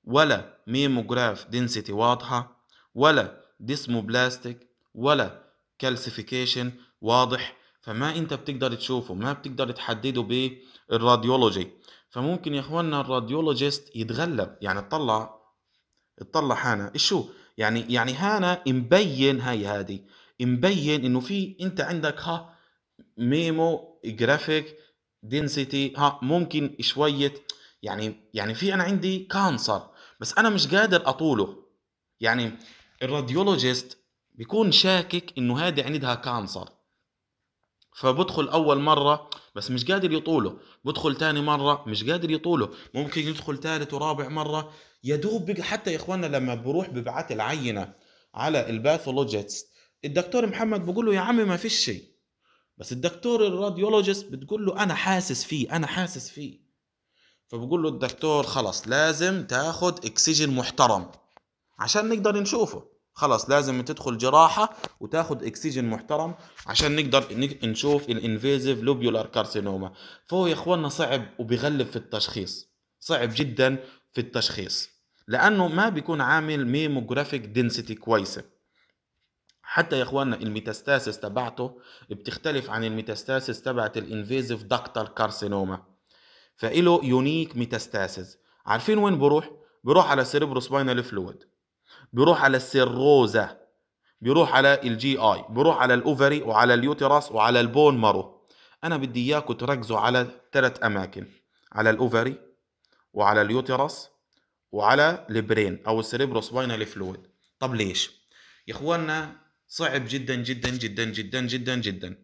ولا ميموغراف دنسيتي واضحة ولا ديسموبلاستيك ولا كالسيفيكيشن واضح فما انت بتقدر تشوفه ما بتقدر تحدده بالراديولوجي فممكن يا اخوانا الراديولوجيست يتغلب يعني اطلع اطلع هانا شو يعني يعني هانا مبين هاي هادي مبين انه في انت عندك ها ميمو جرافيك دنسيتي ها ممكن شويه يعني يعني في انا عندي كانسر بس انا مش قادر اطوله يعني الراديولوجيست بيكون شاكك انه هذه عندها كانسر فبدخل اول مره بس مش قادر يطوله بدخل تاني مره مش قادر يطوله ممكن يدخل ثالث ورابع مره يا دوب حتى يا اخواننا لما بروح ببعث العينه على الباثولوجيست الدكتور محمد بقول له يا عمي ما فيش شيء بس الدكتور الراديولوجيست بتقول له انا حاسس فيه انا حاسس فيه فبقول له الدكتور خلاص لازم تاخد اكسجين محترم عشان نقدر نشوفه خلاص لازم تدخل جراحه وتاخد اكسجين محترم عشان نقدر نشوف الانفيزيف لوبيولار كارسينوما فهو يا اخواننا صعب وبيغلب في التشخيص صعب جدا في التشخيص لانه ما بيكون عامل ميموجرافيك دنسيتي كويسه حتى يا اخواننا الميتاستاسيس تبعته بتختلف عن الميتاستاسيس تبعت الانفيزيف دكتال كارسينوما فإله يونيك ميتاستاسيس عارفين وين بروح بروح على السيريبرو سباينال فلويد بروح على السيروزا بروح على الجي اي بروح على الاوفري وعلى اليوتراس وعلى البون مارو انا بدي اياكم تركزوا على ثلاث اماكن على الاوفري وعلى اليوتراس وعلى البرين او السيريبرو سباينال فلويد طب ليش يا اخواننا صعب جدا جدا جدا جدا جدا جدا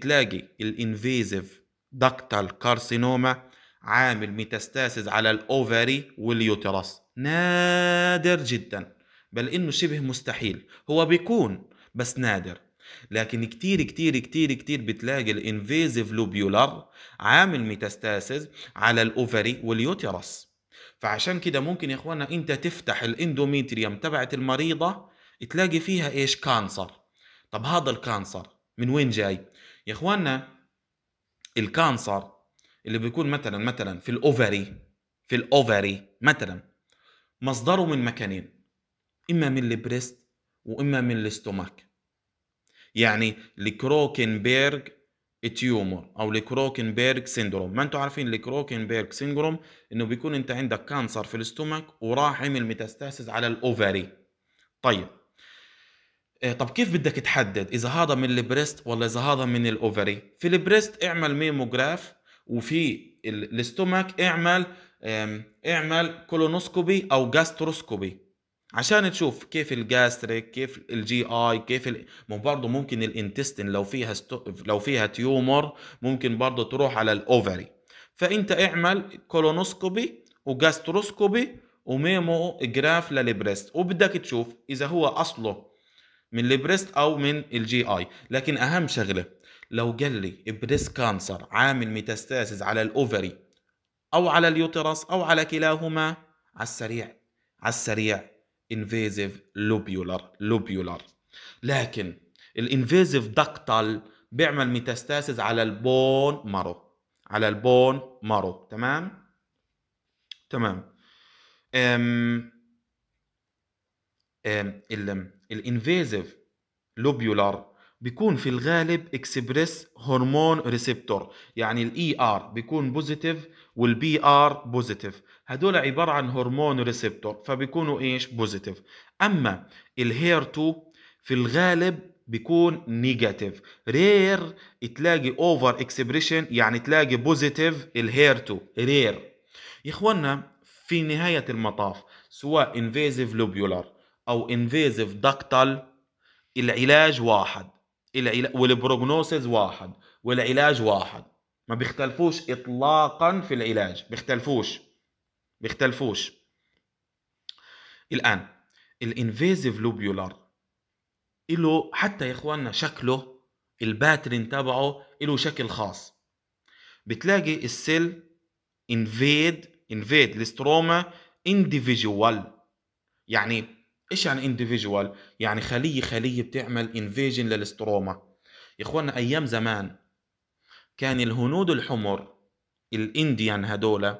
تلاقي الانفيزيف دكتال كارسينوما عامل ميتاستاسيز على الاوفري واليوترس نادر جدا بل انه شبه مستحيل هو بيكون بس نادر لكن كتير كتير كتير كتير بتلاقي الانفيزيف لوبيولار عامل ميتاستاسيز على الاوفري واليوترس فعشان كده ممكن يا اخوانا انت تفتح الاندوميتريوم تبعت المريضه تلاقي فيها ايش كانسر طب هذا الكانسر من وين جاي يا اخواننا الكانسر اللي بيكون مثلا مثلا في الاوفري في الاوفري مثلا مصدره من مكانين اما من البريست واما من الاستوماك يعني الكروكنبيرغ تيومر او الكروكنبيرغ سيندروم ما انتم عارفين الكروكنبيرغ سيندروم انه بيكون انت عندك كانسر في الاستومك وراح عمل ميتاستاسيس على الاوفري طيب إيه، طب كيف بدك تحدد اذا هذا من البريست ولا اذا هذا من الاوفري في البريست اعمل ميموجراف وفي الاستومك اعمل اعمل كولونوسكوبي او جاستروسكوبي عشان تشوف كيف الجاستريك كيف الجي اي كيف ال... برضه ممكن الانتستين لو فيها ستو... لو فيها تيومر ممكن برضه تروح على الاوفري فانت اعمل كولونوسكوبي وجاستروسكوبي وميمو جراف للبريست وبدك تشوف اذا هو اصله من البريست او من الجي اي لكن اهم شغله لو قال لي بريست كانسر عامل ميتاستاسيس على الاوفري او على اليوترس او على كلاهما على السريع على السريع انفيزيف لوبيولر لوبيولر لكن الانفيزيف دكتال بيعمل ميتاستاسيس على البون مارو على البون مارو تمام تمام أم أم الانفيزيف لوبيولار بيكون في الغالب اكسبريس هرمون ريسبتور يعني الاي ار e بيكون بوزيتيف والبي ار بوزيتيف هدول عباره عن هرمون ريسبتور فبيكونوا ايش بوزيتيف اما الهير 2 e في الغالب بيكون نيجاتيف رير تلاقي اوفر اكسبريشن يعني تلاقي بوزيتيف الهير 2 e رير يا اخوانا في نهايه المطاف سواء انفيزيف لوبيولار او انفيزيف دكتال العلاج واحد العلا... والبروجنوسيس واحد والعلاج واحد ما بيختلفوش اطلاقا في العلاج بيختلفوش بيختلفوش الان الانفيزيف لوبيولار له حتى يا اخواننا شكله الباترن تبعه له شكل خاص بتلاقي السيل انفيد انفيد الستروما individual يعني ايش يعني انديفيدوال يعني خليه خليه بتعمل انفيجن للستروما يا اخوانا ايام زمان كان الهنود الحمر الانديان هدول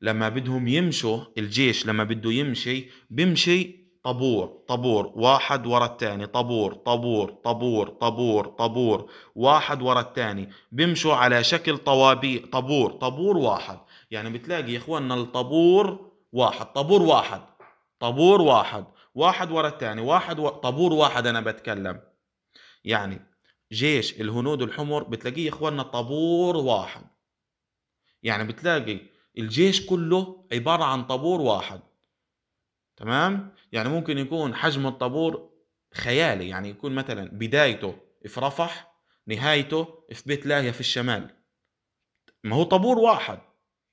لما بدهم يمشوا الجيش لما بده يمشي بيمشي طابور طابور واحد ورا الثاني طابور طابور طابور طابور طابور واحد ورا الثاني بيمشوا على شكل طوابير طابور طابور واحد يعني بتلاقي يا اخواننا الطابور واحد طابور واحد طابور واحد واحد ورا الثاني واحد و... طابور واحد انا بتكلم يعني جيش الهنود الحمر بتلاقيه اخواننا طابور واحد يعني بتلاقي الجيش كله عبارة عن طابور واحد تمام يعني ممكن يكون حجم الطابور خيالي يعني يكون مثلا بدايته في رفح نهايته في بيت لاهيا في الشمال ما هو طابور واحد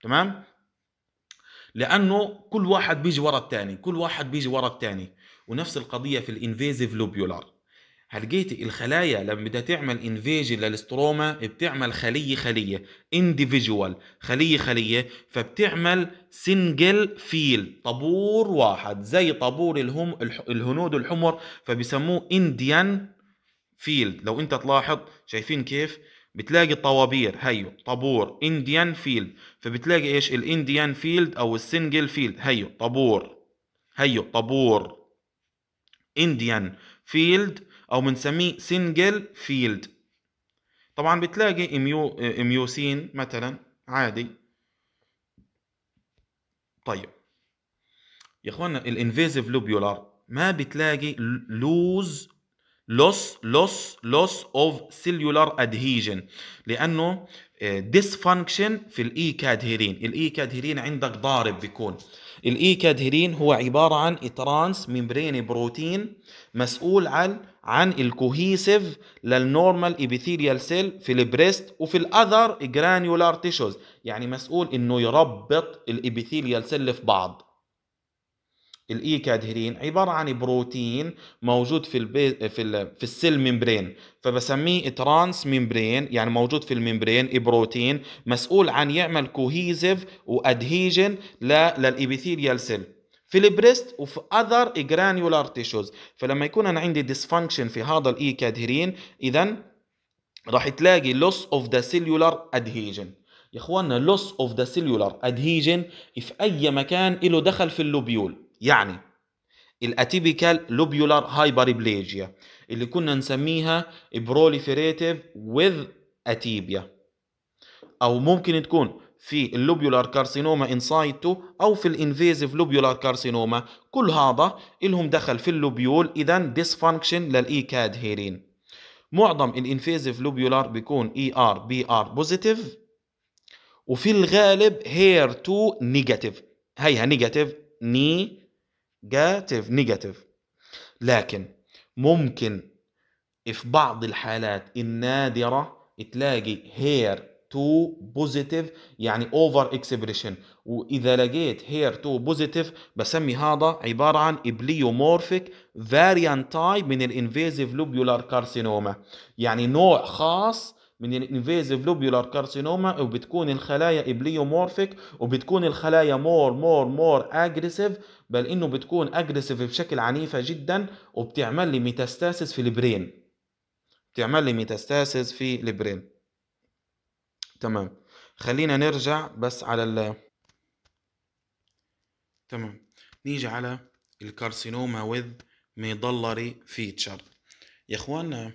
تمام لانه كل واحد بيجي ورا الثاني كل واحد بيجي ورا الثاني ونفس القضيه في الانفيزيف لوبيولار هلقيتي الخلايا لما بدها تعمل انفيجن للستروما بتعمل خليه خليه انديفيدوال خليه خليه فبتعمل سنجل فيل طابور واحد زي طابور الهم الهنود الحمر فبسموه انديان فيلد لو انت تلاحظ شايفين كيف بتلاقي طوابير هيو طابور انديان فيلد فبتلاقي ايش الانديان فيلد او السنجل فيلد هيو طابور هيو طابور انديان فيلد او بنسميه سنجل فيلد طبعا بتلاقي اميو اميوسين مثلا عادي طيب يا اخوانا الانفيزيف لوبيولار ما بتلاقي لوز loss loss loss of cellular adhesion لانه آه، dysfunction في الاي كادهيرين الاي كادهيرين عندك ضارب بيكون الاي كادهيرين هو عباره عن ترانس ميمبريني بروتين مسؤول عن عن الكوهيسيف للنورمال ابيثيريال سيل في البريست وفي الاذر جرانيولار تيشوز يعني مسؤول انه يربط الابيثيريال سيل في بعض الايكادهرين عباره عن بروتين موجود في البي... في ال... في السيل ممبرين فبسميه ترانس ممبرين يعني موجود في الممبرين بروتين مسؤول عن يعمل كوهيزيف وادهيجن ل... للابيثيليال سيل في البريست وفي اذر جرانيولار تيشوز فلما يكون انا عندي ديسفانكشن في هذا الايكادهرين اذا راح تلاقي لوس اوف ذا سيلولار ادهيجن يا اخوانا لوس اوف ذا سيلولار ادهيجن في اي مكان له دخل في اللوبيول يعني الاتيبيكال لوبيولار هايبربليجيا اللي كنا نسميها بروليفيريتيف وذ اتيبيا او ممكن تكون في اللوبيولار كارسينوما ان سايتو او في الانفيزيف لوبيولار كارسينوما كل هذا لهم دخل في اللوبيول اذا ديس ديسفانكشن للايكاد هيرين معظم الانفيزيف لوبيولار بيكون اي ار بي ار بوزيتيف وفي الغالب هير تو نيجاتيف هيها نيجاتيف ني جاتيف نيجاتيف لكن ممكن في بعض الحالات النادرة تلاقي هير تو بوزيتيف يعني اوفر اكسبريشن واذا لقيت هير تو بوزيتيف بسمي هذا عباره عن ابليومورفيك فاريان تايب من الانفيزيف لوبيولار كارسينوما يعني نوع خاص من الانفيزيف لوبيولار كارسينوما وبتكون الخلايا ابليومورفيك وبتكون الخلايا مور مور مور اجريسيف بل انه بتكون اجريسيف بشكل عنيفه جدا وبتعمل لي ميتاستاسيس في البرين بتعمل لي ميتاستاسيس في البرين تمام خلينا نرجع بس على ال تمام نيجي على الكارسينوما وذ ميدلري فيتشر يا اخوانا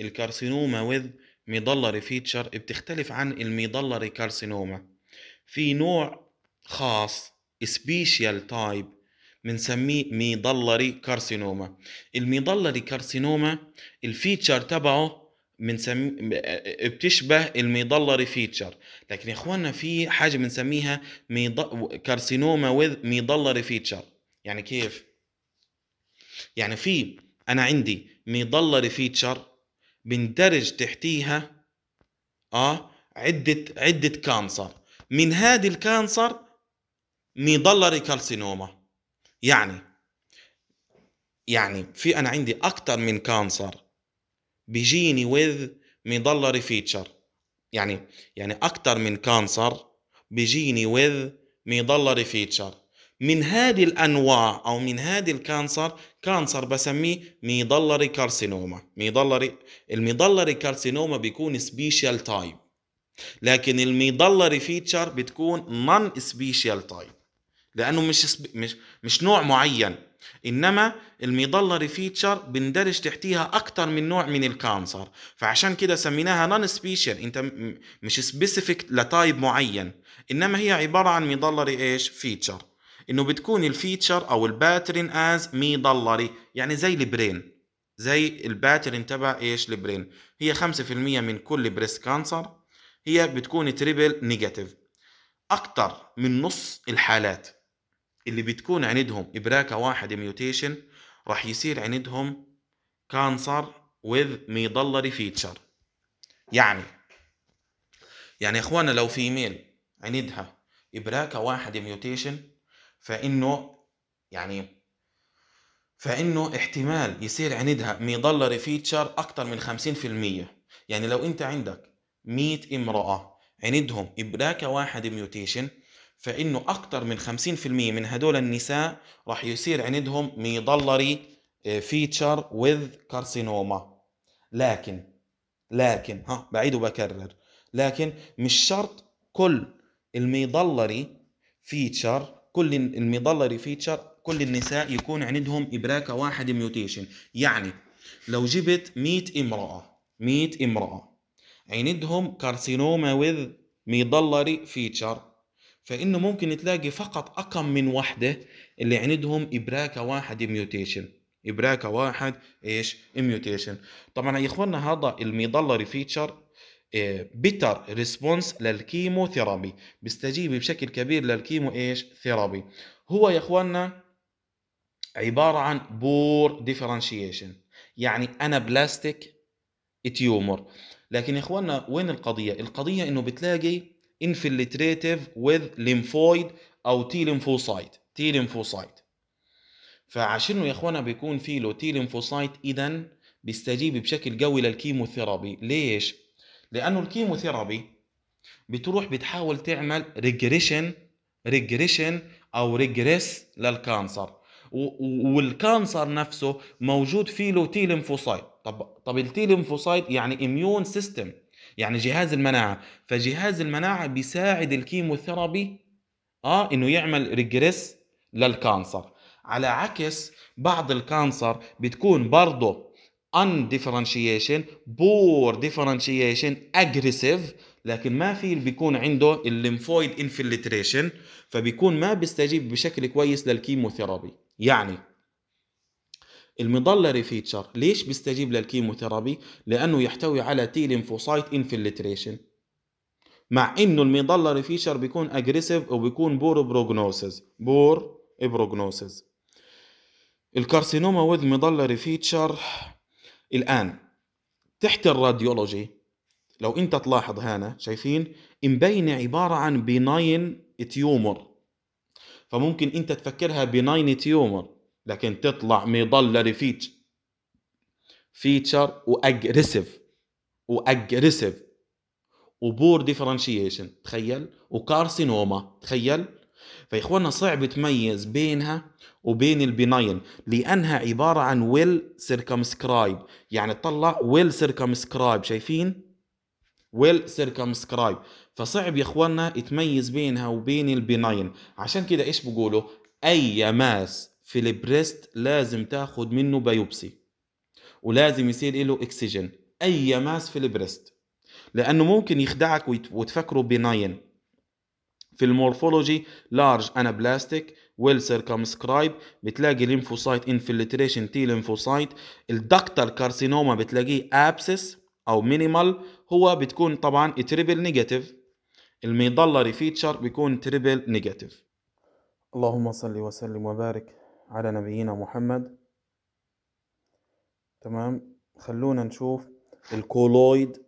الكارسينوما وذ ميدلري فيتشر بتختلف عن الميدلري كارسينوما في نوع خاص سبيشال تايب بنسميه ميضلري كارسينوما الميضلري كارسينوما الفيتشر تبعه بنسميه آه، بتشبه الميضلري فيتشر لكن يا اخواننا في حاجه بنسميها ميض... كارسينوما وذ ميضلري فيتشر يعني كيف يعني في انا عندي ميضلري فيتشر بندرج تحتيها اه عده عده كانسر من هذه الكانسر ميضلري كارسينوما يعني يعني في انا عندي اكثر من كانسر بيجيني وذ ميدلري فيتشر يعني يعني اكثر من كانسر بيجيني وذ ميدلري فيتشر من هذه الانواع او من هذه الكانسر كانسر بسميه ميدلري كارسينوما ميدلري الميدلري كارسينوما بيكون سبيشال تايب لكن الميدلري فيتشر بتكون نون سبيشال تايب لانه مش مش مش نوع معين انما الميدلري فيتشر بندرج تحتيها اكثر من نوع من الكانسر فعشان كده سميناها نون سبيشال انت مش سبيسيفيك لتايب معين انما هي عباره عن ميدلري ايش فيتشر انه بتكون الفيتشر او الباترن از ميدلري يعني زي البرين زي الباترن تبع ايش البرين هي 5% من كل بريست كانسر هي بتكون تريبل نيجاتيف اكتر من نص الحالات اللي بتكون عندهم إبراكا واحد ميوتيشن راح يصير عندهم كانسر وذ ميضلري فيتشر يعني يعني اخوانا لو فيميل عندها إبراكا واحد ميوتيشن فإنه يعني فإنه احتمال يصير عندها ميضلري فيتشر أكتر من 50% يعني لو أنت عندك 100 امرأة عندهم إبراكا واحد ميوتيشن فإنه أكثر من 50% من هدول النساء راح يصير عندهم ميضلري فيتشر وذ كارسينوما لكن لكن ها بعيد وبكرر لكن مش شرط كل الميضلري فيتشر كل الميضلري فيتشر كل النساء يكون عندهم إبراكة واحد ميوتيشن يعني لو جبت 100 امرأة 100 امرأة عندهم كارسينوما وذ ميضلري فيتشر فانه ممكن تلاقي فقط اقم من وحده اللي عندهم ابراكا واحد ميوتيشن ابراكا واحد ايش ميوتيشن طبعا يا اخواننا هذا الميضلري فيتشر بيتر ريسبونس للكيمو ثيرابي بيستجيب بشكل كبير للكيمو ايش ثيرابي هو يا اخواننا عباره عن بور ديفرنشيشن يعني انا بلاستيك تيومر لكن يا اخواننا وين القضيه القضيه انه بتلاقي infiltrative with lymphoid او تي lymphocyte تي lymphocyte فعشانه يا اخوانا بيكون في له تي lymphocyte اذا بيستجيب بشكل قوي للكيموثيرابي ليش لانه الكيموثيرابي بتروح بتحاول تعمل ريجريشن ريجريشن او ريجريس للكانسر والكانسر نفسه موجود فيه له تي lymphocyte طب طب التي ليمفوسايت يعني اميون سيستم يعني جهاز المناعه فجهاز المناعه بيساعد الكيموثيرابي اه انه يعمل ريجريس للكانسر على عكس بعض الكانسر بتكون برضه ان ديفرنشيشن بور ديفرنشيشن اجريسيف لكن ما في بيكون عنده الليمفويد انفلتريشن فبيكون ما بيستجيب بشكل كويس للكيموثيرابي يعني المضلري فيتشر ليش بيستجيب للكيموثيرابي لانه يحتوي على تي ليمفوسايت انفلتريشن مع انه المضلري فيتشر بيكون اجريسيف وبيكون بور بروجنوسيس بور بروجنوسيس الكارسينوما وذ مضلري فيتشر الان تحت الراديولوجي لو انت تلاحظ هنا شايفين مبينه عباره عن بناين تيومر فممكن انت تفكرها بناين تيومر لكن تطلع مظلة فيتش فيتشر واجريسيف واجريسيف وبور ديفرنشيشن تخيل وكارسينوما تخيل اخواننا صعب تميز بينها وبين البناين لانها عباره عن ويل سيركمسكرايب يعني تطلع ويل سيركمسكرايب شايفين ويل سيركمسكرايب فصعب يا اخواننا تميز بينها وبين البناين عشان كده ايش بقولوا اي ماس في البريست لازم تاخد منه بايوبسي ولازم يصير له اكسجين اي ماس في البريست لانه ممكن يخدعك وتفكره بناين في المورفولوجي لارج انابلاستيك ويل سيركمسكرايب بتلاقي ليمفوسايت انفلتريشن تي ليمفوسايت الدكتر كارسينوما بتلاقيه ابسس او مينيمال هو بتكون طبعا تريبل نيجاتيف الميضلري فيتشر بيكون تريبل نيجاتيف اللهم صل وسلم وبارك على نبينا محمد تمام خلونا نشوف الكولويد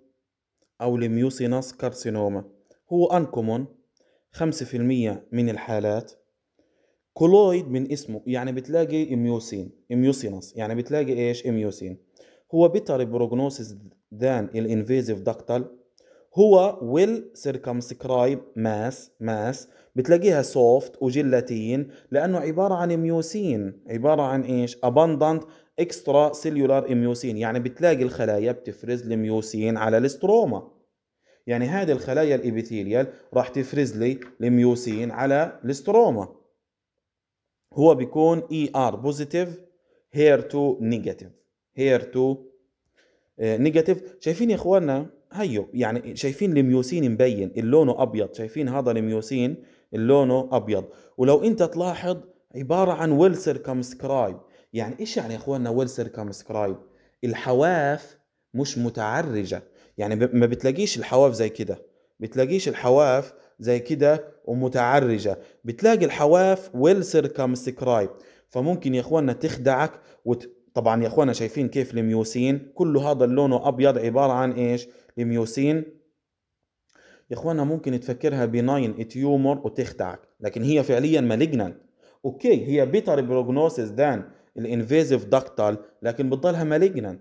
أو الميوسينس كارسينوما هو أنكومون 5% من الحالات كولويد من اسمه يعني بتلاقي اميوسين اميوسينس يعني بتلاقي ايش اميوسين هو بيتر بروجنوسيس ذان الانفيزيف دكتال هو will circumscribe mass mass بتلاقيها soft وجلاتين لأنه عبارة عن ميوسين عبارة عن إيش abundant extra cellular ميوسين يعني بتلاقي الخلايا بتفرز الميوسين على الستروما يعني هذه الخلايا الإبيثيليال راح تفرز لي الميوسين على الستروما هو بيكون ER positive بوزيتيف هير تو نيجاتيف هير تو نيجاتيف شايفين يا اخواننا هيو يعني شايفين الميوسين مبين اللونه ابيض شايفين هذا الميوسين اللونه ابيض ولو انت تلاحظ عباره عن ويل سيركمسكرايب يعني ايش يعني يا اخواننا ويل سيركمسكرايب الحواف مش متعرجه يعني ما بتلاقيش الحواف زي كده بتلاقيش الحواف زي كده ومتعرجه بتلاقي الحواف ويل سيركمسكرايب فممكن يا اخواننا تخدعك وت... طبعا يا اخوانا شايفين كيف الميوسين كله هذا اللون ابيض عباره عن ايش الميوسين يا اخوانا ممكن تفكرها بناين تيومر وتخدعك لكن هي فعليا مالجنان اوكي هي بيتر بروجنوسيس دان الانفيزيف داكتال لكن بتضلها مالجنان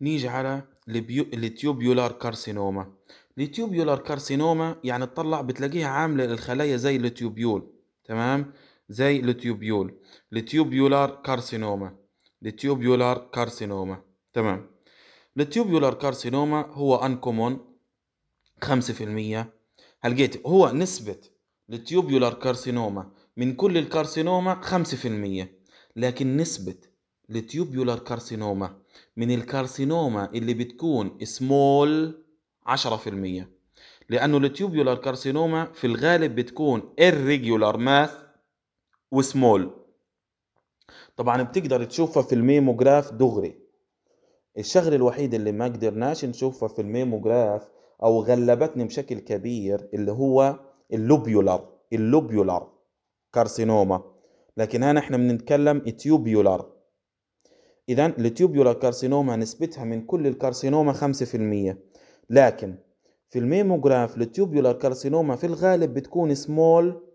نيجي على البيو... التيوبيولار كارسينوما التيوبيولار كارسينوما يعني تطلع بتلاقيها عامله للخلايا زي التيوبيول تمام زي التيوبيول التيوبيولار كارسينوما التيوبيولار كارسينوما تمام التيوبيولار كارسينوما هو انكومون 5% هلقيت هو نسبة التيوبيولار كارسينوما من كل الكارسينوما 5% لكن نسبة التيوبيولار كارسينوما من الكارسينوما اللي بتكون سمول 10% لأنه التيوبيولار كارسينوما في الغالب بتكون irregular mass وسمول طبعا بتقدر تشوفها في الميموجراف دغري الشغل الوحيد اللي ما قدرناش نشوفها في الميموجراف او غلبتني بشكل كبير اللي هو اللوبيولار اللوبيولار كارسينوما لكن هنا احنا بنتكلم تيوبيولار اذا التيوبيولار كارسينوما نسبتها من كل الكارسينوما 5% لكن في الميموجراف التيوبيولار كارسينوما في الغالب بتكون سمول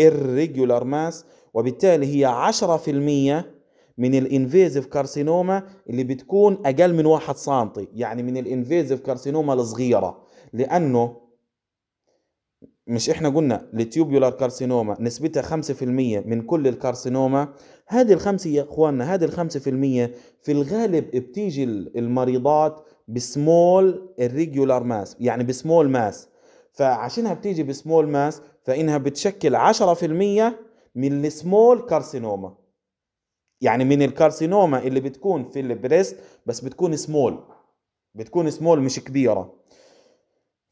irregular mass وبالتالي هي المية من الانفيزيف كارسينوما اللي بتكون اقل من 1 سم يعني من الانفيزيف كارسينوما الصغيره لانه مش احنا قلنا التيوبولار كارسينوما نسبتها 5% من كل الكارسينوما هذه الخمسة يا اخواننا هذه الخمسة في المية في الغالب بتيجي المريضات بسمول الريجولار ماس يعني بسمول ماس فعشانها بتيجي بسمول ماس فانها بتشكل 10% من السمول كارسينوما يعني من الكارسينوما اللي بتكون في البريست بس بتكون سمول بتكون سمول مش كبيرة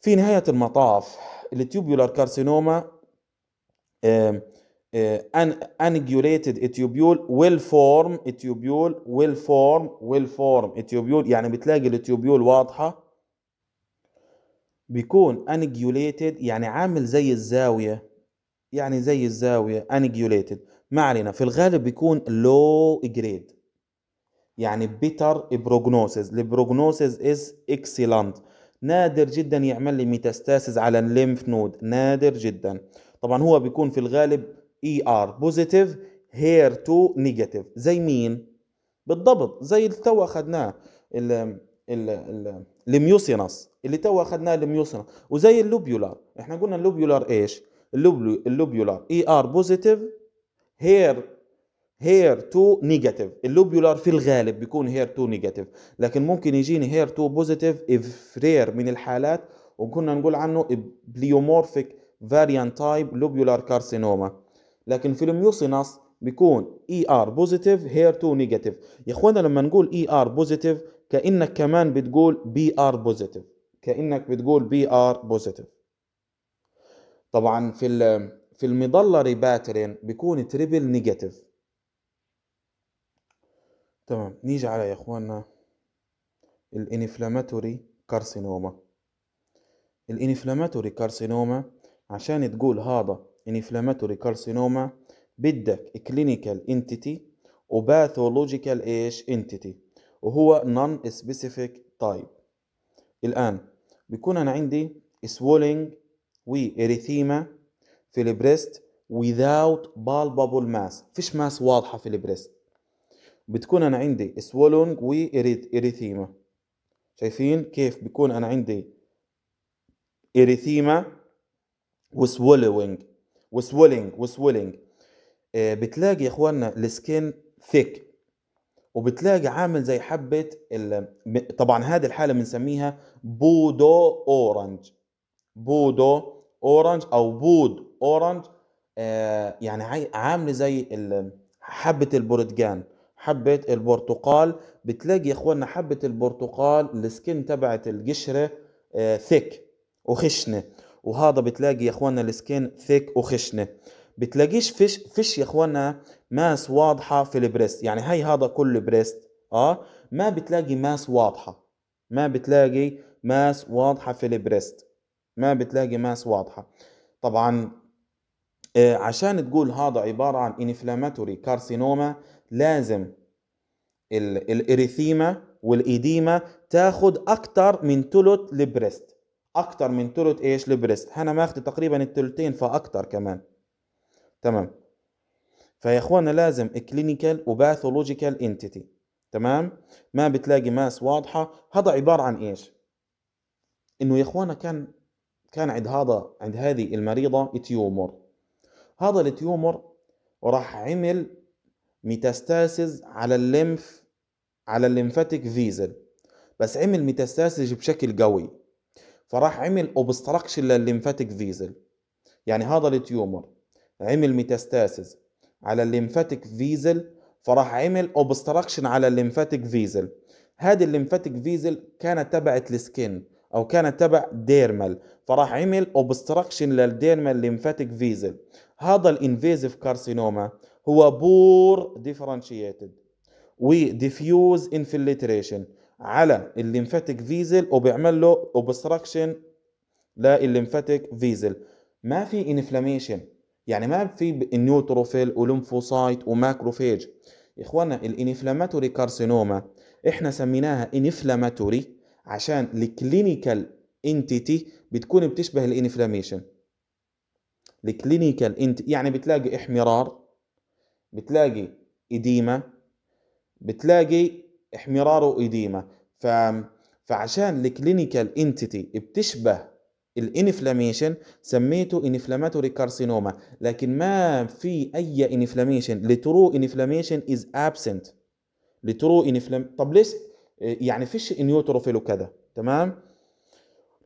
في نهاية المطاف التيوبولار كارسينوما انجيوليتد اتيوبيول ويل فورم اتيوبيول ويل فورم ويل فورم اتيوبيول يعني بتلاقي الاتيوبيول واضحه بيكون انجيوليتد يعني عامل زي الزاويه يعني زي الزاويه انجيوليتد ما علينا في الغالب بيكون لو جريد يعني بيتر بروجنوسيس البروجنوسيس از اكسلنت نادر جدا يعمل لي ميتاستاسز على الليمف نود نادر جدا طبعا هو بيكون في الغالب اي ار بوزيتيف هير تو نيجاتيف زي مين بالضبط زي اللي تو اخذناه الميوسينس اللي تو اخذناه الميوسينس وزي اللوبيولار احنا قلنا اللوبيولار ايش اللوبيولار اي ار بوزيتيف هير هير 2 نيجاتيف اللوبيولار في الغالب بيكون هير 2 نيجاتيف لكن ممكن يجيني هير 2 بوزيتيف اف رير من الحالات وكنا نقول عنه بليومورفيك فاريان تايب لوبيولار كارسينوما لكن في الميوسينس بيكون اي ار بوزيتيف هير 2 نيجاتيف يا اخوانا لما نقول اي ار بوزيتيف كانك كمان بتقول بي ار بوزيتيف كانك بتقول بي ار بوزيتيف طبعا في في المظلة ريباترين بيكون تريبل نيجاتيف تمام نيجي على يا اخواننا الانفلاماتوري كارسينوما الانفلاماتوري كارسينوما عشان تقول هذا انفلاماتوري كارسينوما بدك كلينيكال انتيتي وباثولوجيكال ايش انتيتي وهو نون سبيسيفيك تايب الان بيكون انا عندي سوولينج واريثيما في البريست without palpable mass فيش ماس واضحة في البريست بتكون أنا عندي swelling وإريثيما شايفين كيف بيكون أنا عندي إريثيما وسولوينج وسولينج وسولينج بتلاقي يا اخوانا السكين ثيك وبتلاقي عامل زي حبه طبعا هذه الحاله بنسميها بودو اورنج بودو اورنج او بود اورنج آه، يعني عامله زي حبه البرتقال حبه البرتقال بتلاقي يا اخوانا حبه البرتقال السكن تبعت القشره آه، ثيك وخشنه وهذا بتلاقي يا اخوانا السكن ثيك وخشنه بتلاقيش فيش فيش يا اخوانا ماس واضحه في البريست يعني هي هذا كله بريست اه ما بتلاقي ماس واضحه ما بتلاقي ماس واضحه في البريست ما بتلاقي ماس واضحه طبعا آه، عشان تقول هذا عبارة عن انفلاماتوري كارسينوما لازم الاريثيما والايديما تاخد اكتر من ثلث البريست اكتر من ثلث ايش البريست انا ماخد تقريبا الثلثين فاكتر كمان تمام فيا اخوانا لازم كلينيكال وباثولوجيكال انتيتي تمام ما بتلاقي ماس واضحه هذا عباره عن ايش انه يا اخوانا كان كان عند هذا عند هذه المريضه تيومور هذا التيومر راح عمل ميتاستاسز على الليمف على الليمفاتيك فيزل بس عمل ميتاستاسز بشكل قوي فراح عمل اوبستراكشن للليمفاتيك فيزل يعني هذا التيومر عمل ميتاستاسز على الليمفاتيك فيزل فراح عمل اوبستراكشن على الليمفاتيك فيزل هذه الليمفاتيك فيزل كانت تبعت السكن او كانت تبع ديرمال فراح عمل اوبستراكشن للديرمال ليمفاتيك فيزل هذا الانفيزيف كارسينوما هو بور ديفرنشيتد وديفيوز انفلتريشن على الليمفاتيك فيزل وبيعمل له اوبستراكشن للليمفاتيك فيزل ما في انفلاميشن يعني ما في نيوتروفيل ولمفوسايت وماكروفيج اخوانا الانفلاماتوري كارسينوما احنا سميناها انفلاماتوري عشان الكلينيكال انتيتي بتكون بتشبه الانفلاميشن الكلينيكال انت يعني بتلاقي احمرار بتلاقي اديمه بتلاقي احمرار واديمه ف فعشان الكلينيكال انتيتي بتشبه الانفلاميشن سميته انفلاماتوري كارسينوما لكن ما في اي انفلاميشن لترو انفلاميشن از ابسنت لترو انفلام طب ليش يعني فيش نيوتروفيل وكذا تمام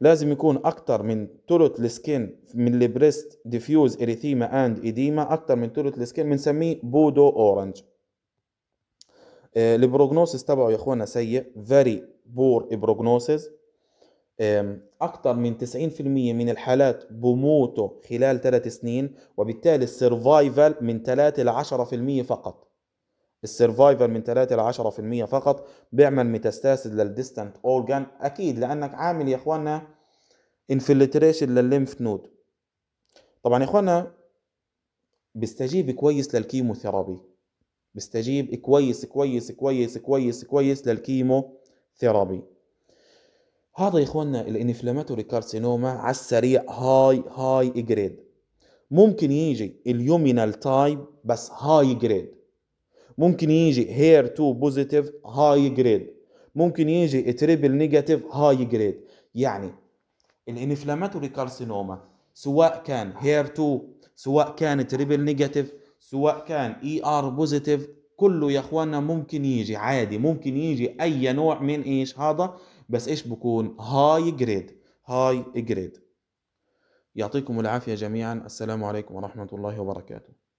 لازم يكون أكتر من ثلث السكين من البريست ديفيوز إريثيما أند ايديما أكتر من ثلث السكين بنسميه بودو أورنج آه، البروجنوسيس تبعه يا اخوانا سيء فيري بور بروجنوسيس اكتر من 90% من الحالات بموتوا خلال 3 سنين وبالتالي السرفايفل من 3 ل 10% فقط السرفايفر من 3 ل 10% فقط بيعمل ميتاستاسيس للديستانت اورجان اكيد لانك عامل يا اخوانا انفلتريشن للليمف نود طبعا يا اخوانا بيستجيب كويس للكيموثيرابي بيستجيب كويس كويس كويس كويس كويس للكيموثيرابي هذا يا اخوانا الانفلاماتوري كارسينوما على السريع هاي هاي جريد ممكن يجي اليومينال تايب بس هاي جريد ممكن يجي هير تو بوزيتيف هاي جريد ممكن يجي تريبل نيجاتيف هاي جريد يعني الانفلاماتوري كارسينوما سواء كان هير 2 سواء كان تريبل نيجاتيف سواء كان اي ار بوزيتيف كله يا اخوانا ممكن يجي عادي ممكن يجي اي نوع من ايش هذا بس ايش بكون هاي جريد هاي جريد يعطيكم العافيه جميعا السلام عليكم ورحمه الله وبركاته